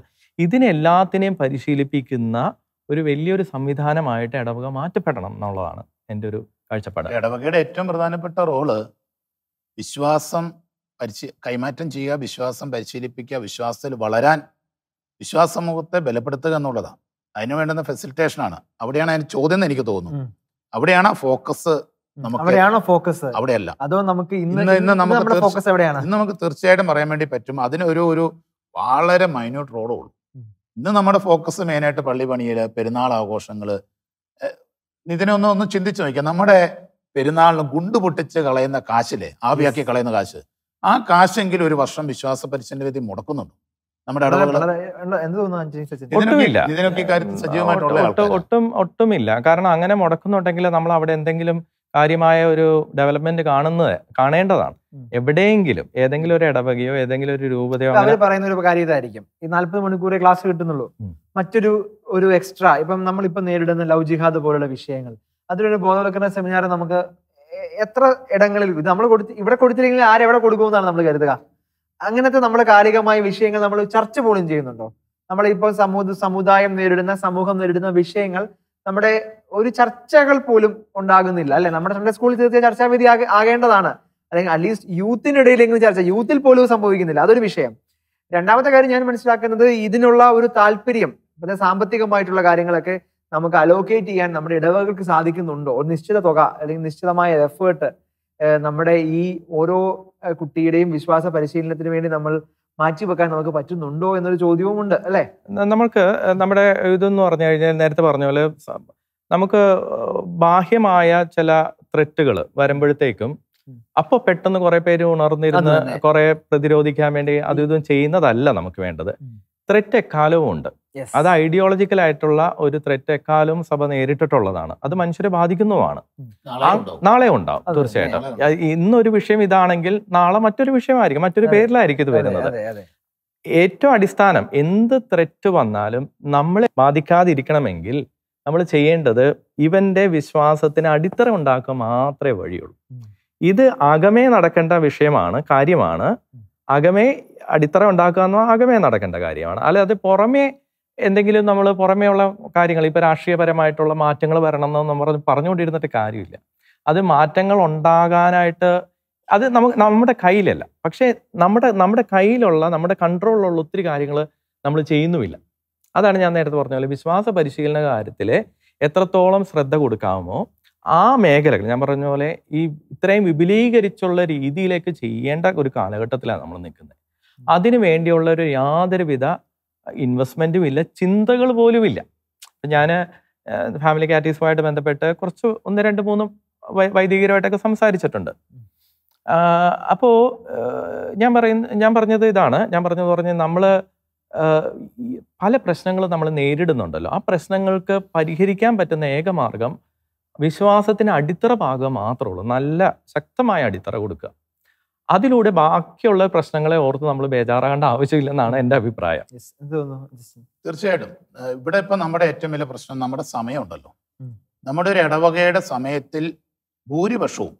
ഇതിനെല്ലാത്തിനെയും പരിശീലിപ്പിക്കുന്ന ഒരു വലിയൊരു സംവിധാനമായിട്ട് ഇടവക മാറ്റപ്പെടണം എന്നുള്ളതാണ് എൻ്റെ ഒരു കാഴ്ചപ്പാട് ഇടവകയുടെ ഏറ്റവും പ്രധാനപ്പെട്ട റോള് വിശ്വാസം പരിശീ കൈമാറ്റം ചെയ്യുക വിശ്വാസം പരിശീലിപ്പിക്കുക വിശ്വാസത്തിൽ വളരാൻ വിശ്വാസ സമൂഹത്തെ ബലപ്പെടുത്തുക എന്നുള്ളതാണ് അതിന് വേണ്ടുന്ന ഫെസിലിറ്റേഷനാണ് അവിടെയാണ് അതിന് ചോദ്യം എന്ന് എനിക്ക് തോന്നുന്നു അവിടെയാണ് ഫോക്കസ് അവിടെയാണോ ഫോക്കസ് അവിടെയല്ല അതോ നമുക്ക് ഇന്ന് നമുക്ക് ഫോക്കസ് എവിടെയാണ് നമുക്ക് തീർച്ചയായിട്ടും പറയാൻ വേണ്ടി പറ്റും അതിനൊരു ഒരു വളരെ മൈന്യൂട്ട് റോളേ ഉള്ളൂ ഇന്ന് നമ്മുടെ ഫോക്കസ് മെയിനായിട്ട് പള്ളി പണിയിൽ പെരുന്നാൾ ആഘോഷങ്ങൾ ഇതിനൊന്ന് ഒന്ന് ചിന്തിച്ചു നോക്കിയാൽ നമ്മുടെ പെരുന്നാളിന് ഗുണ്ട് പൊട്ടിച്ച് കളയുന്ന കാശില്ലേ ആവിയാക്കി കളയുന്ന കാശ് ആ കാശെങ്കിലും ഒരു വർഷം വിശ്വാസ പരിശീലന വിധി മുടക്കുന്നുണ്ട് നമ്മുടെ ഒട്ടും ഒട്ടുമില്ല കാരണം അങ്ങനെ മുടക്കുന്നുണ്ടെങ്കിൽ നമ്മൾ അവിടെ എന്തെങ്കിലും കാര്യമായ ഒരു ഡെവലപ്മെന്റ് കാണുന്നത് കാണേണ്ടതാണ് എവിടെയെങ്കിലും ഏതെങ്കിലും ഒരു ഇടവകയോ ഏതെങ്കിലും ഒരു രൂപതയോ അവർ പറയുന്ന ഒരു കാര്യം ഇതായിരിക്കും ഈ നാല്പത് മണിക്കൂറേ ക്ലാസ് കിട്ടുന്നുള്ളൂ മറ്റൊരു ഒരു എക്സ്ട്രാ ഇപ്പം നമ്മളിപ്പോൾ നേരിടുന്ന ലവ് ജിഹാദ് പോലുള്ള വിഷയങ്ങൾ അതിലൊരു ബോധവൽക്കരണ സെമിനാർ നമുക്ക് എത്ര ഇടങ്ങളിൽ നമ്മൾ കൊടുത്ത് ഇവിടെ കൊടുത്തില്ലെങ്കിൽ ആരെവിടെ കൊടുക്കുമെന്നാണ് നമ്മൾ കരുതുക അങ്ങനത്തെ നമ്മൾ കാലികമായ വിഷയങ്ങൾ നമ്മൾ ചർച്ച പോലും ചെയ്യുന്നുണ്ടോ നമ്മളിപ്പോ സമൂഹ സമുദായം നേരിടുന്ന സമൂഹം നേരിടുന്ന വിഷയങ്ങൾ നമ്മുടെ ഒരു ചർച്ചകൾ പോലും ഉണ്ടാകുന്നില്ല അല്ലെ നമ്മുടെ സൺഡേ സ്കൂളിൽ തീർച്ച ചർച്ചാവിധി ആകേണ്ടതാണ് അല്ലെങ്കിൽ അറ്റ്ലീസ്റ്റ് യൂത്തിനിടയിലെങ്കിലും ചർച്ച യൂത്തിൽ പോലും സംഭവിക്കുന്നില്ല അതൊരു വിഷയം രണ്ടാമത്തെ കാര്യം ഞാൻ മനസ്സിലാക്കുന്നത് ഇതിനുള്ള ഒരു താല്പര്യം അതായത് സാമ്പത്തികമായിട്ടുള്ള കാര്യങ്ങളൊക്കെ നമുക്ക് അലോക്കേറ്റ് ചെയ്യാൻ നമ്മുടെ ഇടവകൾക്ക് സാധിക്കുന്നുണ്ടോ ഒരു നിശ്ചിത തുക അല്ലെങ്കിൽ നിശ്ചിതമായ എഫേർട്ട് നമ്മുടെ ഈ ഓരോ കുട്ടിയുടെയും വിശ്വാസ പരിശീലനത്തിന് വേണ്ടി നമ്മൾ മാറ്റിവെക്കാൻ നമുക്ക് പറ്റുന്നുണ്ടോ എന്നൊരു ചോദ്യവും ഉണ്ട് അല്ലേ നമ്മൾക്ക് നമ്മുടെ ഇതെന്ന് പറഞ്ഞു കഴിഞ്ഞാൽ നേരത്തെ പറഞ്ഞ പോലെ നമുക്ക് ബാഹ്യമായ ചില ത്രെറ്റുകൾ വരുമ്പോഴത്തേക്കും അപ്പൊ പെട്ടെന്ന് കുറെ പേര് ഉണർന്നിരുന്ന് കുറെ പ്രതിരോധിക്കാൻ വേണ്ടി അതും ഇതും ചെയ്യുന്നതല്ല നമുക്ക് വേണ്ടത് ത്രെറ്റ് എക്കാലവും ഉണ്ട് അത് ഐഡിയോളജിക്കൽ ആയിട്ടുള്ള ഒരു ത്രെറ്റ് എക്കാലം സഭ നേരിട്ടിട്ടുള്ളതാണ് അത് മനുഷ്യരെ ബാധിക്കുന്നതുമാണ് നാളെ ഉണ്ടാവും തീർച്ചയായിട്ടും ഇന്നൊരു വിഷയം ഇതാണെങ്കിൽ നാളെ മറ്റൊരു വിഷയമായിരിക്കും മറ്റൊരു പേരിലായിരിക്കും ഇത് വരുന്നത് ഏറ്റവും അടിസ്ഥാനം എന്ത് ത്രെറ്റ് വന്നാലും നമ്മളെ ബാധിക്കാതിരിക്കണമെങ്കിൽ നമ്മൾ ചെയ്യേണ്ടത് ഇവന്റെ വിശ്വാസത്തിന് അടിത്തറ ഉണ്ടാക്കുക മാത്രമേ വഴിയുള്ളൂ ഇത് അകമേ നടക്കേണ്ട വിഷയമാണ് കാര്യമാണ് അകമേ അടിത്തറ ഉണ്ടാക്കുക എന്ന് അകമേ നടക്കേണ്ട കാര്യമാണ് അത് പുറമേ എന്തെങ്കിലും നമ്മൾ പുറമേയുള്ള കാര്യങ്ങൾ ഇപ്പോൾ രാഷ്ട്രീയപരമായിട്ടുള്ള മാറ്റങ്ങൾ വരണം എന്ന് നമ്മൾ പറഞ്ഞുകൊണ്ടിരുന്നിട്ട് കാര്യമില്ല അത് മാറ്റങ്ങൾ ഉണ്ടാകാനായിട്ട് അത് നമുക്ക് നമ്മുടെ കയ്യിലല്ല പക്ഷേ നമ്മുടെ നമ്മുടെ കയ്യിലുള്ള നമ്മുടെ കൺട്രോളിലുള്ള ഒത്തിരി കാര്യങ്ങൾ നമ്മൾ ചെയ്യുന്നുമില്ല അതാണ് ഞാൻ നേരത്തെ പറഞ്ഞ പോലെ വിശ്വാസ പരിശീലന കാര്യത്തിൽ എത്രത്തോളം ശ്രദ്ധ കൊടുക്കാമോ ആ മേഖലകൾ ഞാൻ പറഞ്ഞ പോലെ ഈ ഇത്രയും വിപുലീകരിച്ചുള്ള രീതിയിലേക്ക് ചെയ്യേണ്ട ഒരു കാലഘട്ടത്തിലാണ് നമ്മൾ നിൽക്കുന്നത് അതിനു വേണ്ടിയുള്ള ഒരു യാതൊരുവിധ ഇൻവെസ്റ്റ്മെൻറ്റും ഇല്ല ചിന്തകൾ പോലും ഇല്ല ഞാൻ ഫാമിലി കാറ്റീസുമായിട്ട് ബന്ധപ്പെട്ട് കുറച്ച് ഒന്ന് രണ്ട് മൂന്ന് വൈദികരുമായിട്ടൊക്കെ സംസാരിച്ചിട്ടുണ്ട് അപ്പോൾ ഞാൻ പറയുന്ന ഞാൻ പറഞ്ഞത് ഇതാണ് ഞാൻ പറഞ്ഞത് പറഞ്ഞ് നമ്മൾ പല പ്രശ്നങ്ങളും നമ്മൾ നേരിടുന്നുണ്ടല്ലോ ആ പ്രശ്നങ്ങൾക്ക് പരിഹരിക്കാൻ പറ്റുന്ന ഏക മാർഗം വിശ്വാസത്തിന് അടിത്തറ പാകുക മാത്രമുള്ളൂ നല്ല ശക്തമായ അടിത്തറ കൊടുക്കുക അതിലൂടെ ബാക്കിയുള്ള പ്രശ്നങ്ങളെ ഓർത്ത് നമ്മൾ ബേജാറാകേണ്ട ആവശ്യമില്ലെന്നാണ് എൻ്റെ അഭിപ്രായം തീർച്ചയായിട്ടും ഇവിടെ ഇപ്പം നമ്മുടെ ഏറ്റവും വലിയ പ്രശ്നം നമ്മുടെ സമയമുണ്ടല്ലോ നമ്മുടെ ഒരു ഇടവകയുടെ സമയത്തിൽ ഭൂരിപക്ഷവും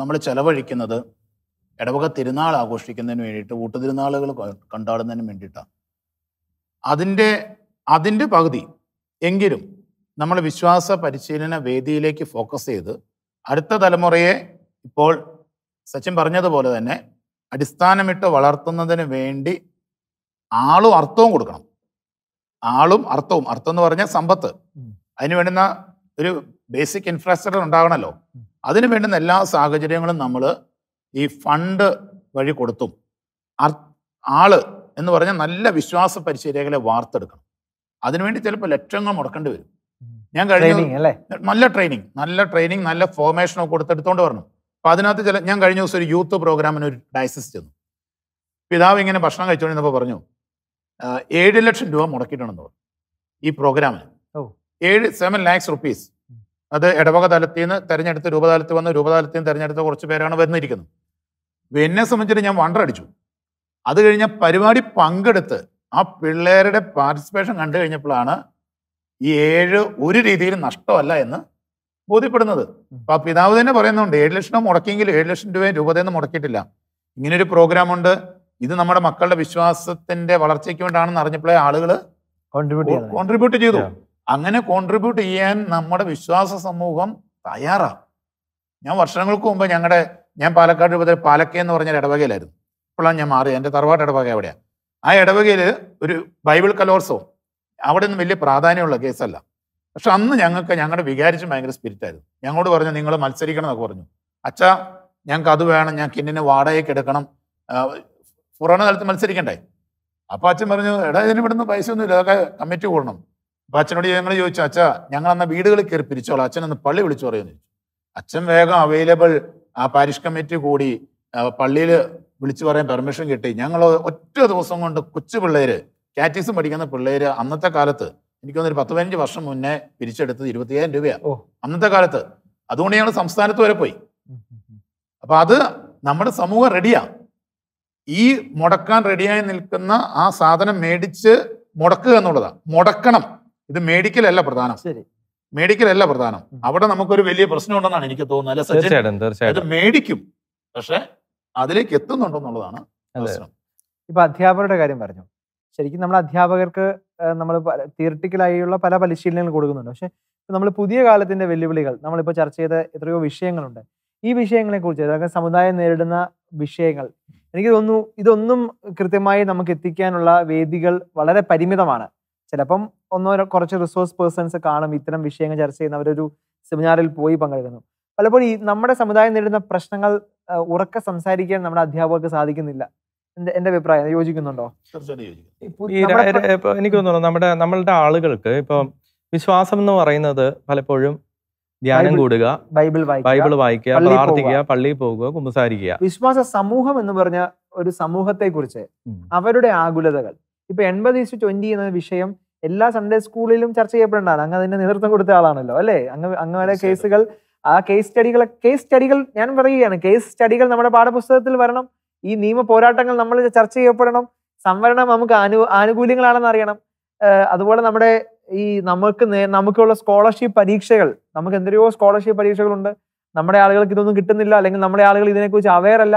നമ്മൾ ചെലവഴിക്കുന്നത് ഇടവക തിരുനാൾ ആഘോഷിക്കുന്നതിന് വേണ്ടിയിട്ട് ഊട്ടുതിരുനാളുകൾ കണ്ടാടുന്നതിന് വേണ്ടിയിട്ടാണ് അതിൻ്റെ അതിൻ്റെ പകുതി എങ്കിലും നമ്മൾ വിശ്വാസ പരിശീലന വേദിയിലേക്ക് ഫോക്കസ് ചെയ്ത് അടുത്ത തലമുറയെ ഇപ്പോൾ സച്ചിൻ പറഞ്ഞതുപോലെ തന്നെ അടിസ്ഥാനമിട്ട് വളർത്തുന്നതിന് വേണ്ടി ആളും അർത്ഥവും കൊടുക്കണം ആളും അർത്ഥവും അർത്ഥം എന്ന് പറഞ്ഞാൽ സമ്പത്ത് അതിന് വേണ്ടുന്ന ഒരു ബേസിക് ഇൻഫ്രാസ്ട്രക്ചർ ഉണ്ടാകണമല്ലോ അതിന് വേണ്ടുന്ന എല്ലാ സാഹചര്യങ്ങളും നമ്മൾ ഈ ഫണ്ട് വഴി കൊടുത്തും ആള് എന്ന് പറഞ്ഞാൽ നല്ല വിശ്വാസ പരിശീലകളെ വാർത്തെടുക്കണം അതിനുവേണ്ടി ചിലപ്പോൾ ലക്ഷങ്ങൾ മുടക്കേണ്ടി വരും ഞാൻ കഴിഞ്ഞ നല്ല ട്രെയിനിങ് നല്ല ട്രെയിനിങ് നല്ല ഫോർമേഷനോ കൊടുത്തെടുത്തോണ്ട് പറഞ്ഞു അപ്പൊ അതിനകത്ത് ചില ഞാൻ കഴിഞ്ഞ ദിവസം ഒരു യൂത്ത് പ്രോഗ്രാമിന് ഒരു ഡയസിസ് ചെന്നു പിതാവ് ഇങ്ങനെ ഭക്ഷണം കഴിച്ചുകൊണ്ടിരുന്നപ്പോൾ പറഞ്ഞു ഏഴ് ലക്ഷം രൂപ മുടക്കിയിട്ടുണ്ടെന്ന് പറഞ്ഞു ഈ പ്രോഗ്രാമിന് ഏഴ് സെവൻ ലാക്സ് റുപ്പീസ് അത് ഇടവക തലത്തിൽ നിന്ന് തെരഞ്ഞെടുത്ത് രൂപതാലത്ത് വന്ന് രൂപതാലത്തിൽ നിന്ന് തെരഞ്ഞെടുത്ത കുറച്ച് പേരാണ് വരുന്നിരിക്കുന്നത് എന്നെ സംബന്ധിച്ചിട്ട് ഞാൻ വണ്ടർ അടിച്ചു അത് കഴിഞ്ഞ പരിപാടി പങ്കെടുത്ത് ആ പിള്ളേരുടെ പാർട്ടിസിപ്പേഷൻ കണ്ടു കഴിഞ്ഞപ്പോഴാണ് ഈ ഏഴ് ഒരു രീതിയിലും നഷ്ടമല്ല എന്ന് ബോധ്യപ്പെടുന്നത് അപ്പം പിതാവ് തന്നെ പറയുന്നുണ്ട് ഏഴ് ലക്ഷം മുടക്കിയെങ്കിൽ ഏഴ് ലക്ഷം രൂപ രൂപതയൊന്നും മുടക്കിയിട്ടില്ല ഇങ്ങനൊരു പ്രോഗ്രാം ഉണ്ട് ഇത് നമ്മുടെ മക്കളുടെ വിശ്വാസത്തിന്റെ വളർച്ചയ്ക്ക് വേണ്ടാണെന്ന് അറിഞ്ഞപ്പോഴേ ആളുകൾ കോൺട്രിബ്യൂട്ട് ചെയ്തു അങ്ങനെ കോൺട്രിബ്യൂട്ട് ചെയ്യാൻ നമ്മുടെ വിശ്വാസ സമൂഹം തയ്യാറാണ് ഞാൻ വർഷങ്ങൾക്ക് മുമ്പ് ഞങ്ങളുടെ ഞാൻ പാലക്കാട് രൂപത്തിൽ പാലക്കേ എന്ന് പറഞ്ഞൊരു ഇടവകയിലായിരുന്നു ഇപ്പോഴാണ് ഞാൻ മാറിയത് എൻ്റെ തറവാട്ട് ഇടവക എവിടെയാണ് ആ ഇടവകയിൽ ഒരു ബൈബിൾ കലോത്സവം അവിടെ നിന്ന് വലിയ പ്രാധാന്യമുള്ള കേസല്ല പക്ഷെ അന്ന് ഞങ്ങൾക്ക് ഞങ്ങളുടെ വികാരിച്ചും ഭയങ്കര സ്പിരിറ്റായിരുന്നു ഞങ്ങളോട് പറഞ്ഞു നിങ്ങൾ മത്സരിക്കണം എന്നൊക്കെ പറഞ്ഞു അച്ഛാ ഞങ്ങൾക്ക് അത് വേണം ഞാൻ കിന്നിനെ വാടകയ്ക്ക് എടുക്കണം പുറണ തലത്ത് മത്സരിക്കണ്ടേ അപ്പോൾ അച്ഛൻ പറഞ്ഞു എടാ ഇതിന് ഇവിടുന്ന് പൈസ ഒന്നുമില്ല അതൊക്കെ കമ്മിറ്റി കൂടണം അപ്പം അച്ഛനോട് ഞങ്ങൾ ചോദിച്ചു അച്ഛാ ഞങ്ങൾ അന്ന് വീടുകളിൽ കയറി പിരിച്ചോളാം അച്ഛൻ ഒന്ന് പള്ളി വിളിച്ചു പറയുമെന്ന് ചോദിച്ചു അച്ഛൻ വേഗം അവൈലബിൾ ആ പാരിഷ് കമ്മിറ്റി കൂടി പള്ളിയിൽ വിളിച്ചു പറയാൻ പെർമിഷൻ കിട്ടി ഞങ്ങൾ ഒറ്റ ദിവസം കൊണ്ട് കൊച്ചു പിള്ളേര് കാറ്റീസ് പഠിക്കുന്ന പിള്ളേര് അന്നത്തെ കാലത്ത് എനിക്ക് തോന്നുന്നു ഒരു പത്ത് പതിനഞ്ച് വർഷം മുന്നേ പിരിച്ചെടുത്തത് ഇരുപത്തിയായിരം രൂപയാണ് അന്നത്തെ കാലത്ത് അതുകൊണ്ട് ഞങ്ങൾ സംസ്ഥാനത്ത് വരെ പോയി അപ്പൊ അത് നമ്മുടെ സമൂഹം റെഡിയാ ഈ മുടക്കാൻ റെഡിയായി നിൽക്കുന്ന ആ സാധനം മേടിച്ച് മുടക്കുക എന്നുള്ളതാണ് മുടക്കണം ഇത് മേടിക്കലല്ല പ്രധാനം മേഡിക്കൽ അല്ല പ്രധാനം അവിടെ നമുക്കൊരു വലിയ പ്രശ്നമുണ്ടെന്നാണ് എനിക്ക് തോന്നുന്നത് അല്ലെ തീർച്ചയായിട്ടും തീർച്ചയായിട്ടും മേടിക്കും പക്ഷെ അതിലേക്ക് എത്തുന്നുണ്ടെന്നുള്ളതാണ് പ്രശ്നം ഇപ്പൊ അധ്യാപകരുടെ കാര്യം പറഞ്ഞു ശരിക്കും നമ്മൾ അധ്യാപകർക്ക് നമ്മൾ തിയറിറ്റിക്കലായുള്ള പല പരിശീലനങ്ങൾ കൊടുക്കുന്നുണ്ട് പക്ഷെ നമ്മൾ പുതിയ കാലത്തിന്റെ വെല്ലുവിളികൾ നമ്മളിപ്പോൾ ചർച്ച ചെയ്ത എത്രയോ വിഷയങ്ങളുണ്ട് ഈ വിഷയങ്ങളെ കുറിച്ച് അതായത് സമുദായം നേരിടുന്ന വിഷയങ്ങൾ എനിക്ക് തോന്നുന്നു ഇതൊന്നും കൃത്യമായി നമുക്ക് എത്തിക്കാനുള്ള വേദികൾ വളരെ പരിമിതമാണ് ചിലപ്പം ഒന്നോ കുറച്ച് റിസോഴ്സ് പേഴ്സൺസ് കാണും ഇത്തരം വിഷയങ്ങൾ ചർച്ച ചെയ്യുന്ന അവരൊരു സെമിനാറിൽ പോയി പങ്കെടുക്കുന്നു പലപ്പോഴും ഈ നമ്മുടെ സമുദായം നേരിടുന്ന പ്രശ്നങ്ങൾ ഉറക്കെ സംസാരിക്കാൻ നമ്മുടെ അധ്യാപകർക്ക് സാധിക്കുന്നില്ല എന്റെ അഭിപ്രായം യോജിക്കുന്നുണ്ടോ എനിക്ക് തോന്നുന്നു നമ്മുടെ നമ്മളുടെ ആളുകൾക്ക് ഇപ്പൊ വിശ്വാസം എന്ന് പറയുന്നത് പലപ്പോഴും ധ്യാനം കൂടുക ബൈബിൾ ബൈബിൾ വായിക്കുക പ്രാർത്ഥിക്കുക പള്ളിയിൽ പോകുക കുമ്പസാരിക്കുക വിശ്വാസ സമൂഹം എന്ന് പറഞ്ഞ ഒരു സമൂഹത്തെ കുറിച്ച് അവരുടെ ആകുലതകൾ ഇപ്പൊ എൺപത് ഇസ്റ്റു ട്വന്റി എന്ന വിഷയം എല്ലാ സൺഡേ സ്കൂളിലും ചർച്ച ചെയ്യപ്പെടേണ്ടതാണ് അങ്ങ് അതിന്റെ നേതൃത്വം കൊടുത്ത ആളാണല്ലോ അല്ലേ അങ്ങ് അങ്ങ് കേസുകൾ ആ കേസ് സ്റ്റഡികൾ കേസ് സ്റ്റഡികൾ ഞാൻ പറയുകയാണ് കേസ് സ്റ്റഡികൾ നമ്മുടെ പാഠപുസ്തകത്തിൽ വരണം ഈ നിയമ പോരാട്ടങ്ങൾ നമ്മൾ ചർച്ച ചെയ്യപ്പെടണം സംവരണം നമുക്ക് അനു ആനുകൂല്യങ്ങളാണെന്ന് അറിയണം അതുപോലെ നമ്മുടെ ഈ നമുക്ക് നമുക്കുള്ള സ്കോളർഷിപ്പ് പരീക്ഷകൾ നമുക്ക് എന്തൊരെയോ സ്കോളർഷിപ്പ് പരീക്ഷകളുണ്ട് നമ്മുടെ ആളുകൾക്ക് ഇതൊന്നും കിട്ടുന്നില്ല അല്ലെങ്കിൽ നമ്മുടെ ആളുകൾ ഇതിനെക്കുറിച്ച് അവയർ അല്ല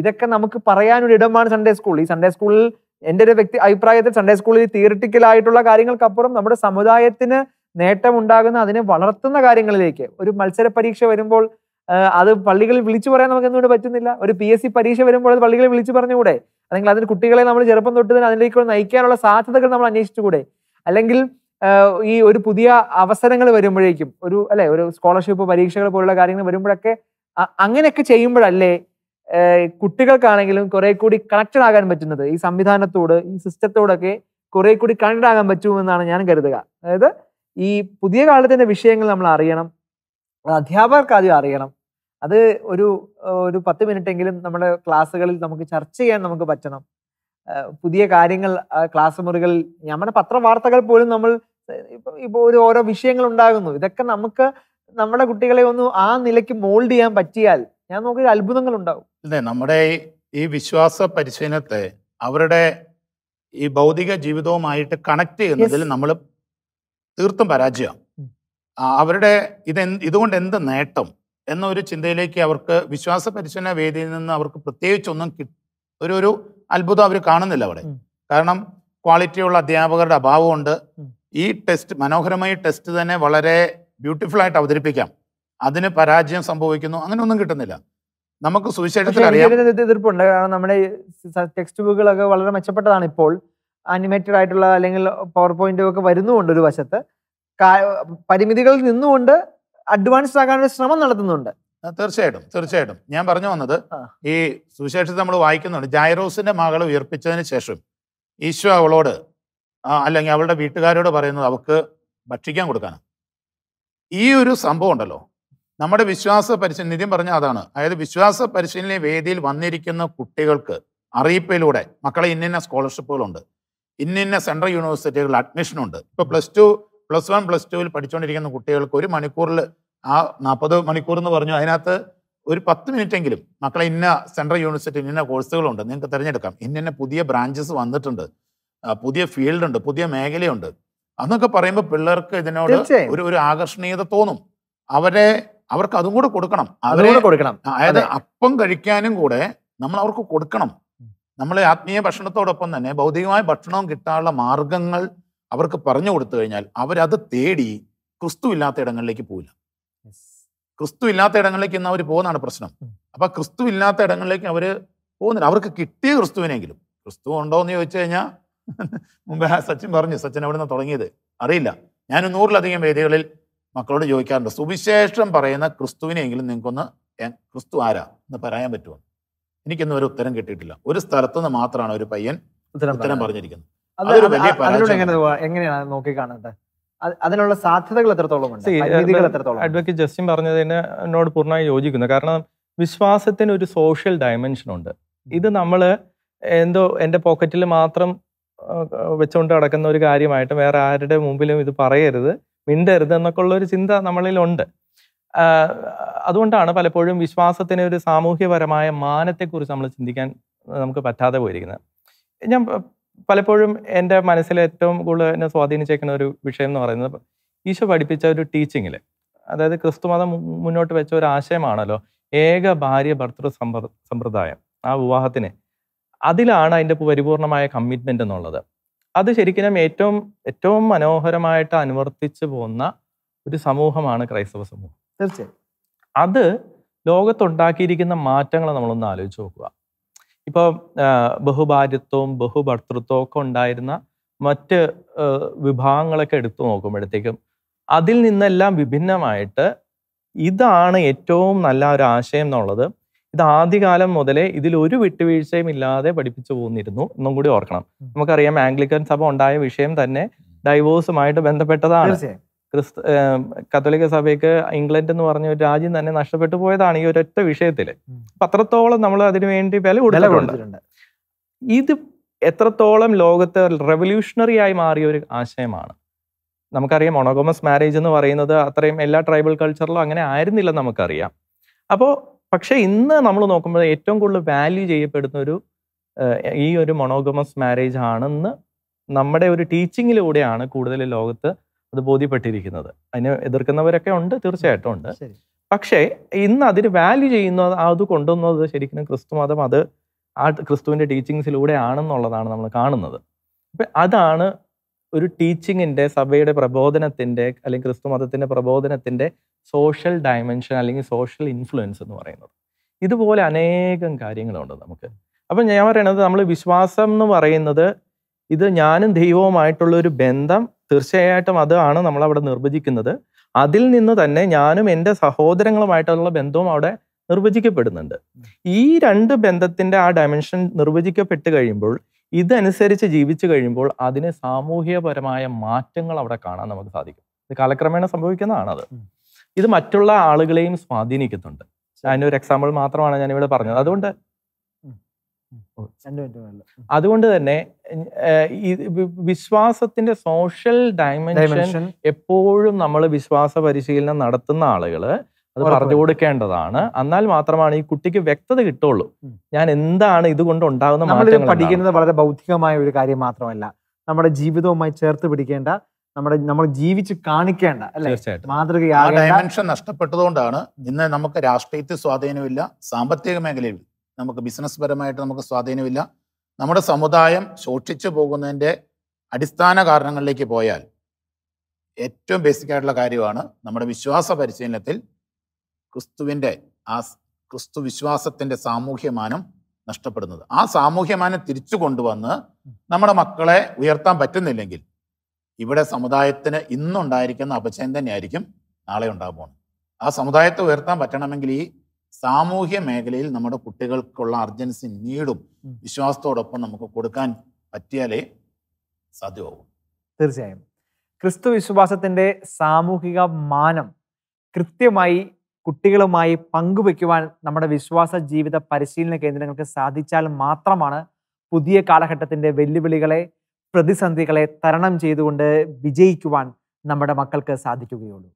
ഇതൊക്കെ നമുക്ക് പറയാനൊരു ഇടമാണ് സൺഡേ സ്കൂൾ ഈ സൺഡേ സ്കൂളിൽ എൻ്റെ ഒരു വ്യക്തി അഭിപ്രായത്തിൽ സൺഡേ സ്കൂളിൽ തിയറിറ്റിക്കലായിട്ടുള്ള കാര്യങ്ങൾക്കപ്പുറം നമ്മുടെ സമുദായത്തിന് നേട്ടമുണ്ടാകുന്ന അതിനെ വളർത്തുന്ന കാര്യങ്ങളിലേക്ക് ഒരു മത്സര പരീക്ഷ വരുമ്പോൾ അത് പള്ളികളിൽ വിളിച്ചു പറയാൻ നമുക്ക് എന്തുകൊണ്ട് പറ്റുന്നില്ല ഒരു പി എസ് സി പരീക്ഷ വരുമ്പോൾ അത് പള്ളികളിൽ വിളിച്ചു പറഞ്ഞുകൂടെ അല്ലെങ്കിൽ അതിന് കുട്ടികളെ നമ്മൾ ചെറുപ്പം തൊട്ടതിന് അതിലേക്ക് നയിക്കാനുള്ള സാധ്യതകൾ നമ്മൾ അന്വേഷിച്ചുകൂടെ അല്ലെങ്കിൽ ഈ ഒരു പുതിയ അവസരങ്ങൾ വരുമ്പോഴേക്കും ഒരു അല്ലെ ഒരു സ്കോളർഷിപ്പ് പരീക്ഷകൾ പോലുള്ള കാര്യങ്ങൾ വരുമ്പോഴൊക്കെ അങ്ങനെയൊക്കെ ചെയ്യുമ്പോഴല്ലേ കുട്ടികൾക്കാണെങ്കിലും കുറെ കൂടി കണക്റ്റഡ് ആകാൻ പറ്റുന്നത് ഈ സംവിധാനത്തോട് ഈ സിസ്റ്റത്തോടൊക്കെ കുറെ കൂടി കണക്റ്റഡ് ആകാൻ പറ്റുമെന്നാണ് ഞാൻ കരുതുക അതായത് ഈ പുതിയ കാലത്തിന്റെ വിഷയങ്ങൾ നമ്മൾ അറിയണം അധ്യാപകർക്ക് ആദ്യം അറിയണം അത് ഒരു ഒരു പത്ത് മിനിറ്റ് എങ്കിലും നമ്മുടെ ക്ലാസ്സുകളിൽ നമുക്ക് ചർച്ച ചെയ്യാൻ നമുക്ക് പറ്റണം പുതിയ കാര്യങ്ങൾ ക്ലാസ് മുറികളിൽ നമ്മുടെ പത്രവാർത്തകൾ പോലും നമ്മൾ ഇപ്പോൾ ഒരു ഓരോ വിഷയങ്ങൾ ഉണ്ടാകുന്നു ഇതൊക്കെ നമുക്ക് നമ്മുടെ കുട്ടികളെ ഒന്ന് ആ നിലയ്ക്ക് മോൾഡ് ചെയ്യാൻ പറ്റിയാൽ ഞാൻ നോക്കിയ അത്ഭുതങ്ങൾ ഉണ്ടാവും അല്ലേ നമ്മുടെ ഈ വിശ്വാസ പരിശീലനത്തെ അവരുടെ ഈ ഭൗതിക ജീവിതവുമായിട്ട് കണക്ട് ചെയ്യുന്നതിൽ നമ്മൾ തീർത്തും പരാജയം അവരുടെ ഇത് ഇതുകൊണ്ട് എന്ത് നേട്ടം എന്നൊരു ചിന്തയിലേക്ക് അവർക്ക് വിശ്വാസ പരിശീലന വേദിയിൽ നിന്ന് അവർക്ക് പ്രത്യേകിച്ചൊന്നും ഒന്നും ഒരു ഒരു അത്ഭുതം അവർ കാണുന്നില്ല അവിടെ കാരണം ക്വാളിറ്റിയുള്ള അധ്യാപകരുടെ അഭാവമുണ്ട് ഈ ടെസ്റ്റ് മനോഹരമായ ടെസ്റ്റ് തന്നെ വളരെ ബ്യൂട്ടിഫുൾ ആയിട്ട് അവതരിപ്പിക്കാം അതിന് പരാജയം സംഭവിക്കുന്നു അങ്ങനെയൊന്നും കിട്ടുന്നില്ല നമുക്ക് സുവിശേഷത്തിൽ അറിയാം എതിർപ്പുണ്ട് കാരണം നമ്മുടെ ടെക്സ്റ്റ് ബുക്കുകളൊക്കെ വളരെ മെച്ചപ്പെട്ടതാണ് ഇപ്പോൾ അനിമേറ്റഡ് ആയിട്ടുള്ള അല്ലെങ്കിൽ പവർ പോയിന്റ് ഒക്കെ വരുന്നുമുണ്ട് ഒരു വശത്ത് പരിമിതികളിൽ നിന്നുകൊണ്ട് അഡ്വാൻസ് ആകാനൊരു ശ്രമം നടത്തുന്നുണ്ട് തീർച്ചയായിട്ടും തീർച്ചയായിട്ടും ഞാൻ പറഞ്ഞു വന്നത് ഈ സുവിശേഷത്തിൽ നമ്മൾ വായിക്കുന്നുണ്ട് ജയറോസിന്റെ മകളെ ഉയർപ്പിച്ചതിന് ശേഷം ഈശോ അവളോട് അല്ലെങ്കിൽ അവളുടെ വീട്ടുകാരോട് പറയുന്നത് അവൾക്ക് ഭക്ഷിക്കാൻ കൊടുക്കാനാണ് ഈ ഒരു സംഭവം ഉണ്ടല്ലോ നമ്മുടെ വിശ്വാസ പരിശീലനം പറഞ്ഞ അതാണ് അതായത് വിശ്വാസ പരിശീലന വേദിയിൽ വന്നിരിക്കുന്ന കുട്ടികൾക്ക് അറിയിപ്പിലൂടെ മക്കളെ ഇന്നിന്ന സ്കോളർഷിപ്പുകളുണ്ട് ഇന്നിന്ന സെൻട്രൽ യൂണിവേഴ്സിറ്റികളിൽ അഡ്മിഷനുണ്ട് ഇപ്പൊ plus two plus one plus ടുവിൽ പഠിച്ചുകൊണ്ടിരിക്കുന്ന കുട്ടികൾക്ക് ഒരു മണിക്കൂറിൽ ആ നാൽപ്പത് മണിക്കൂർ എന്ന് പറഞ്ഞു അതിനകത്ത് ഒരു പത്ത് എങ്കിലും മക്കളെ ഇന്ന സെൻട്രൽ യൂണിവേഴ്സിറ്റി ഇന്ന കോഴ്സുകളുണ്ട് നിങ്ങൾക്ക് തിരഞ്ഞെടുക്കാം ഇന്നിന്ന പുതിയ ബ്രാഞ്ചസ് വന്നിട്ടുണ്ട് പുതിയ ഫീൽഡ് ഉണ്ട് പുതിയ മേഖലയുണ്ട് അന്നൊക്കെ പറയുമ്പോൾ പിള്ളേർക്ക് ഇതിനോട് ഒരു ഒരു ആകർഷണീയത തോന്നും അവരെ അവർക്ക് അതും കൂടെ കൊടുക്കണം അവരോട് കൊടുക്കണം അതായത് അപ്പം കഴിക്കാനും കൂടെ നമ്മൾ അവർക്ക് കൊടുക്കണം നമ്മൾ ആത്മീയ ഭക്ഷണത്തോടൊപ്പം തന്നെ ഭൗതികമായ ഭക്ഷണവും കിട്ടാനുള്ള മാർഗങ്ങൾ അവർക്ക് പറഞ്ഞു കൊടുത്തു കഴിഞ്ഞാൽ അവരത് തേടി ക്രിസ്തു ഇല്ലാത്ത ഇടങ്ങളിലേക്ക് പോവില്ല ക്രിസ്തു ഇല്ലാത്ത ഇടങ്ങളിലേക്ക് ഇന്ന് അവർ പോകുന്നതാണ് പ്രശ്നം അപ്പൊ ക്രിസ്തു ഇല്ലാത്ത ഇടങ്ങളിലേക്ക് അവർ പോകുന്നില്ല അവർക്ക് കിട്ടിയ ക്രിസ്തുവിനെങ്കിലും ക്രിസ്തു ഉണ്ടോ എന്ന് ചോദിച്ചു കഴിഞ്ഞാൽ *laughs* മുമ്പ് സച്ചിൻ പറഞ്ഞു സച്ചിൻ എവിടെ നിന്ന് തുടങ്ങിയത് അറിയില്ല ഞാൻ നൂറിലധികം വേദികളിൽ മക്കളോട് ചോദിക്കാറുണ്ട് സുവിശേഷം പറയുന്ന ക്രിസ്തുവിനെങ്കിലും നിങ്ങൾക്കൊന്ന് ക്രിസ്തു ആരാ എന്ന് പറയാൻ പറ്റുമോ എനിക്കൊന്നും ഒരു ഉത്തരം കിട്ടിയിട്ടില്ല ഒരു സ്ഥലത്തുനിന്ന് മാത്രമാണ് ഒരു പയ്യൻ ഉത്തരം പറഞ്ഞിരിക്കുന്നത് എങ്ങനെയാണ് നോക്കി കാണുന്നത് അതിനുള്ള സാധ്യതകൾ എത്രത്തോളം അഡ്വക്കേറ്റ് ജസ്റ്റിൻ പറഞ്ഞതിനോട് പൂർണ്ണമായി യോജിക്കുന്നു കാരണം വിശ്വാസത്തിന് ഒരു സോഷ്യൽ ഡയമെൻഷൻ ഉണ്ട് ഇത് നമ്മൾ എന്തോ എൻ്റെ പോക്കറ്റിൽ മാത്രം വെച്ചുകൊണ്ട് നടക്കുന്ന ഒരു കാര്യമായിട്ട് വേറെ ആരുടെ മുമ്പിലും ഇത് പറയരുത് മിണ്ടരുത് എന്നൊക്കെ ഉള്ള ഒരു ചിന്ത നമ്മളിലുണ്ട് അതുകൊണ്ടാണ് പലപ്പോഴും വിശ്വാസത്തിന് ഒരു സാമൂഹ്യപരമായ മാനത്തെക്കുറിച്ച് നമ്മൾ ചിന്തിക്കാൻ നമുക്ക് പറ്റാതെ പോയിരിക്കുന്നത് ഞാൻ പലപ്പോഴും എൻ്റെ മനസ്സിൽ ഏറ്റവും കൂടുതൽ എന്നെ സ്വാധീനിച്ചേക്കുന്ന ഒരു വിഷയം എന്ന് പറയുന്നത് ഈശോ പഠിപ്പിച്ച ഒരു ടീച്ചിങ്ങിൽ അതായത് ക്രിസ്തുമതം മുന്നോട്ട് വെച്ച ഒരു ആശയമാണല്ലോ ഏക ഭാര്യ ഭർത്തൃ സമ്പ്ര സമ്പ്രദായം ആ വിവാഹത്തിന് അതിലാണ് അതിൻ്റെ പരിപൂർണമായ കമ്മിറ്റ്മെൻ്റ് എന്നുള്ളത് അത് ശരിക്കും ഏറ്റവും ഏറ്റവും മനോഹരമായിട്ട് അനുവർത്തിച്ചു പോകുന്ന ഒരു സമൂഹമാണ് ക്രൈസ്തവ സമൂഹം തീർച്ചയായും അത് ലോകത്തുണ്ടാക്കിയിരിക്കുന്ന മാറ്റങ്ങൾ നമ്മളൊന്ന് ആലോചിച്ച് നോക്കുക ഇപ്പോൾ ബഹുഭാര്യത്വവും ബഹുഭർത്തൃത്വവും ഒക്കെ ഉണ്ടായിരുന്ന മറ്റ് വിഭാഗങ്ങളൊക്കെ എടുത്തു നോക്കുമ്പോഴത്തേക്കും അതിൽ നിന്നെല്ലാം വിഭിന്നമായിട്ട് ഇതാണ് ഏറ്റവും നല്ല ഒരു ആശയം എന്നുള്ളത് ഇത് ആദ്യകാലം മുതലേ ഇതിൽ ഒരു വിട്ടുവീഴ്ചയും ഇല്ലാതെ പഠിപ്പിച്ചു പോകുന്നിരുന്നു എന്നും കൂടി ഓർക്കണം നമുക്കറിയാം ആംഗ്ലിക്കൻ സഭ ഉണ്ടായ വിഷയം തന്നെ ഡൈവോഴ്സുമായിട്ട് ബന്ധപ്പെട്ടതാണ് ക്രിസ്തു കത്തോലിക്ക സഭയ്ക്ക് ഇംഗ്ലണ്ട് എന്ന് പറഞ്ഞ ഒരു രാജ്യം തന്നെ നഷ്ടപ്പെട്ടു പോയതാണ് ഈ ഒരൊറ്റ വിഷയത്തിൽ അത്രത്തോളം നമ്മൾ അതിനുവേണ്ടി വില കൊടുത്തിട്ടുണ്ട് ഇത് എത്രത്തോളം ലോകത്ത് റെവല്യൂഷണറി ആയി മാറിയ ഒരു ആശയമാണ് നമുക്കറിയാം മൊണോഗോമസ് മാരേജ് എന്ന് പറയുന്നത് അത്രയും എല്ലാ ട്രൈബൽ കൾച്ചറിലും അങ്ങനെ ആയിരുന്നില്ല നമുക്കറിയാം അപ്പോൾ പക്ഷേ ഇന്ന് നമ്മൾ നോക്കുമ്പോൾ ഏറ്റവും കൂടുതൽ വാല്യൂ ചെയ്യപ്പെടുന്ന ഒരു ഈ ഒരു മൊണോഗമസ് മാരേജ് ആണെന്ന് നമ്മുടെ ഒരു ടീച്ചിങ്ങിലൂടെയാണ് കൂടുതൽ ലോകത്ത് അത് ബോധ്യപ്പെട്ടിരിക്കുന്നത് അതിനെ എതിർക്കുന്നവരൊക്കെ ഉണ്ട് തീർച്ചയായിട്ടും ഉണ്ട് പക്ഷേ ഇന്ന് അതിന് വാല്യൂ ചെയ്യുന്ന അത് കൊണ്ടുവന്നത് ശരിക്കും ക്രിസ്തു മതം അത് ആ ക്രിസ്തുവിൻ്റെ ടീച്ചിങ്സിലൂടെ ആണെന്നുള്ളതാണ് നമ്മൾ കാണുന്നത് അപ്പം അതാണ് ഒരു ടീച്ചിങ്ങിൻ്റെ സഭയുടെ പ്രബോധനത്തിൻ്റെ അല്ലെങ്കിൽ ക്രിസ്തു മതത്തിൻ്റെ പ്രബോധനത്തിൻ്റെ സോഷ്യൽ ഡയമെൻഷൻ അല്ലെങ്കിൽ സോഷ്യൽ ഇൻഫ്ലുവൻസ് എന്ന് പറയുന്നത് ഇതുപോലെ അനേകം കാര്യങ്ങളുണ്ട് നമുക്ക് അപ്പം ഞാൻ പറയണത് നമ്മൾ വിശ്വാസം എന്ന് പറയുന്നത് ഇത് ഞാനും ദൈവവുമായിട്ടുള്ള ഒരു ബന്ധം തീർച്ചയായിട്ടും അതാണ് നമ്മളവിടെ നിർവചിക്കുന്നത് അതിൽ നിന്ന് തന്നെ ഞാനും എൻ്റെ സഹോദരങ്ങളുമായിട്ടുള്ള ബന്ധവും അവിടെ നിർവചിക്കപ്പെടുന്നുണ്ട് ഈ രണ്ട് ബന്ധത്തിൻ്റെ ആ ഡയമെൻഷൻ നിർവചിക്കപ്പെട്ട് കഴിയുമ്പോൾ ഇതനുസരിച്ച് ജീവിച്ചു കഴിയുമ്പോൾ അതിന് സാമൂഹികപരമായ മാറ്റങ്ങൾ അവിടെ കാണാൻ നമുക്ക് സാധിക്കും ഇത് കാലക്രമേണ സംഭവിക്കുന്നതാണത് ഇത് മറ്റുള്ള ആളുകളെയും സ്വാധീനിക്കുന്നുണ്ട് അതിന്റെ ഒരു എക്സാമ്പിൾ മാത്രമാണ് ഞാൻ ഇവിടെ പറഞ്ഞത് അതുകൊണ്ട് അതുകൊണ്ട് തന്നെ വിശ്വാസത്തിന്റെ സോഷ്യൽ ഡയമെൻഷൻ എപ്പോഴും നമ്മൾ വിശ്വാസ പരിശീലനം നടത്തുന്ന ആളുകള് അത് പറഞ്ഞു കൊടുക്കേണ്ടതാണ് എന്നാൽ മാത്രമാണ് ഈ കുട്ടിക്ക് വ്യക്തത കിട്ടുള്ളൂ ഞാൻ എന്താണ് ഇതുകൊണ്ട് ഉണ്ടാകുന്ന പഠിക്കുന്നത് വളരെ ബൗദ്ധികമായ ഒരു കാര്യം മാത്രമല്ല നമ്മുടെ ജീവിതവുമായി ചേർത്ത് പിടിക്കേണ്ട നമ്മുടെ നമ്മൾ ജീവിച്ച് കാണിക്കേണ്ട അല്ലെ മാതൃകയാകേണ്ട ഡയമെൻഷൻ നഷ്ടപ്പെട്ടതുകൊണ്ടാണ് ഇന്ന് നമുക്ക് രാഷ്ട്രീയത്തിൽ സ്വാധീനമില്ല സാമ്പത്തിക മേഖലയിൽ നമുക്ക് ബിസിനസ് പരമായിട്ട് നമുക്ക് സ്വാധീനമില്ല നമ്മുടെ സമുദായം ശോഷിച്ചു പോകുന്നതിന്റെ അടിസ്ഥാന കാരണങ്ങളിലേക്ക് പോയാൽ ഏറ്റവും ബേസിക് ആയിട്ടുള്ള കാര്യമാണ് നമ്മുടെ വിശ്വാസ പരിശീലനത്തിൽ ക്രിസ്തുവിൻ്റെ ആ ക്രിസ്തു വിശ്വാസത്തിൻ്റെ സാമൂഹ്യമാനം നഷ്ടപ്പെടുന്നത് ആ സാമൂഹ്യമാനം തിരിച്ചു കൊണ്ടുവന്ന് നമ്മുടെ മക്കളെ ഉയർത്താൻ പറ്റുന്നില്ലെങ്കിൽ ഇവിടെ സമുദായത്തിന് ഇന്നുണ്ടായിരിക്കുന്ന അപചയം തന്നെയായിരിക്കും നാളെ ഉണ്ടാകുന്നത് ആ സമുദായത്തെ ഉയർത്താൻ പറ്റണമെങ്കിൽ ഈ സാമൂഹ്യ മേഖലയിൽ നമ്മുടെ കുട്ടികൾക്കുള്ള അർജൻസി നീടും വിശ്വാസത്തോടൊപ്പം നമുക്ക് കൊടുക്കാൻ പറ്റിയാലേ സാധ്യമാവും തീർച്ചയായും ക്രിസ്തു വിശ്വാസത്തിന്റെ സാമൂഹിക മാനം കൃത്യമായി കുട്ടികളുമായി പങ്കുവെക്കുവാൻ നമ്മുടെ വിശ്വാസ ജീവിത പരിശീലന കേന്ദ്രങ്ങൾക്ക് സാധിച്ചാൽ മാത്രമാണ് പുതിയ കാലഘട്ടത്തിന്റെ വെല്ലുവിളികളെ പ്രതിസന്ധികളെ തരണം ചെയ്തുകൊണ്ട് വിജയിക്കുവാൻ നമ്മുടെ മക്കൾക്ക് സാധിക്കുകയുള്ളൂ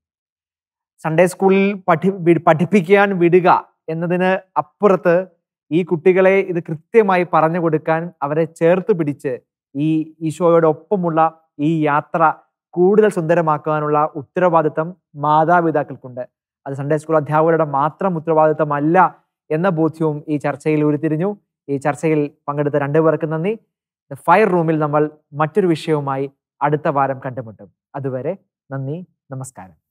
സൺഡേ സ്കൂളിൽ പഠി പഠിപ്പിക്കാൻ വിടുക എന്നതിന് അപ്പുറത്ത് ഈ കുട്ടികളെ ഇത് കൃത്യമായി പറഞ്ഞു കൊടുക്കാൻ അവരെ ചേർത്ത് പിടിച്ച് ഈ ഈശോയോടൊപ്പമുള്ള ഈ യാത്ര കൂടുതൽ സുന്ദരമാക്കാനുള്ള ഉത്തരവാദിത്തം മാതാപിതാക്കൾക്കുണ്ട് അത് സൺഡേ സ്കൂൾ അധ്യാപകരുടെ മാത്രം ഉത്തരവാദിത്തമല്ല എന്ന ബോധ്യവും ഈ ചർച്ചയിൽ ഉരുത്തിരിഞ്ഞു ഈ ചർച്ചയിൽ പങ്കെടുത്ത രണ്ടുപേർക്ക് നന്ദി ദ ഫയർ റൂമിൽ നമ്മൾ മറ്റൊരു വിഷയവുമായി അടുത്ത വാരം കണ്ടുമുട്ടും അതുവരെ നന്ദി നമസ്കാരം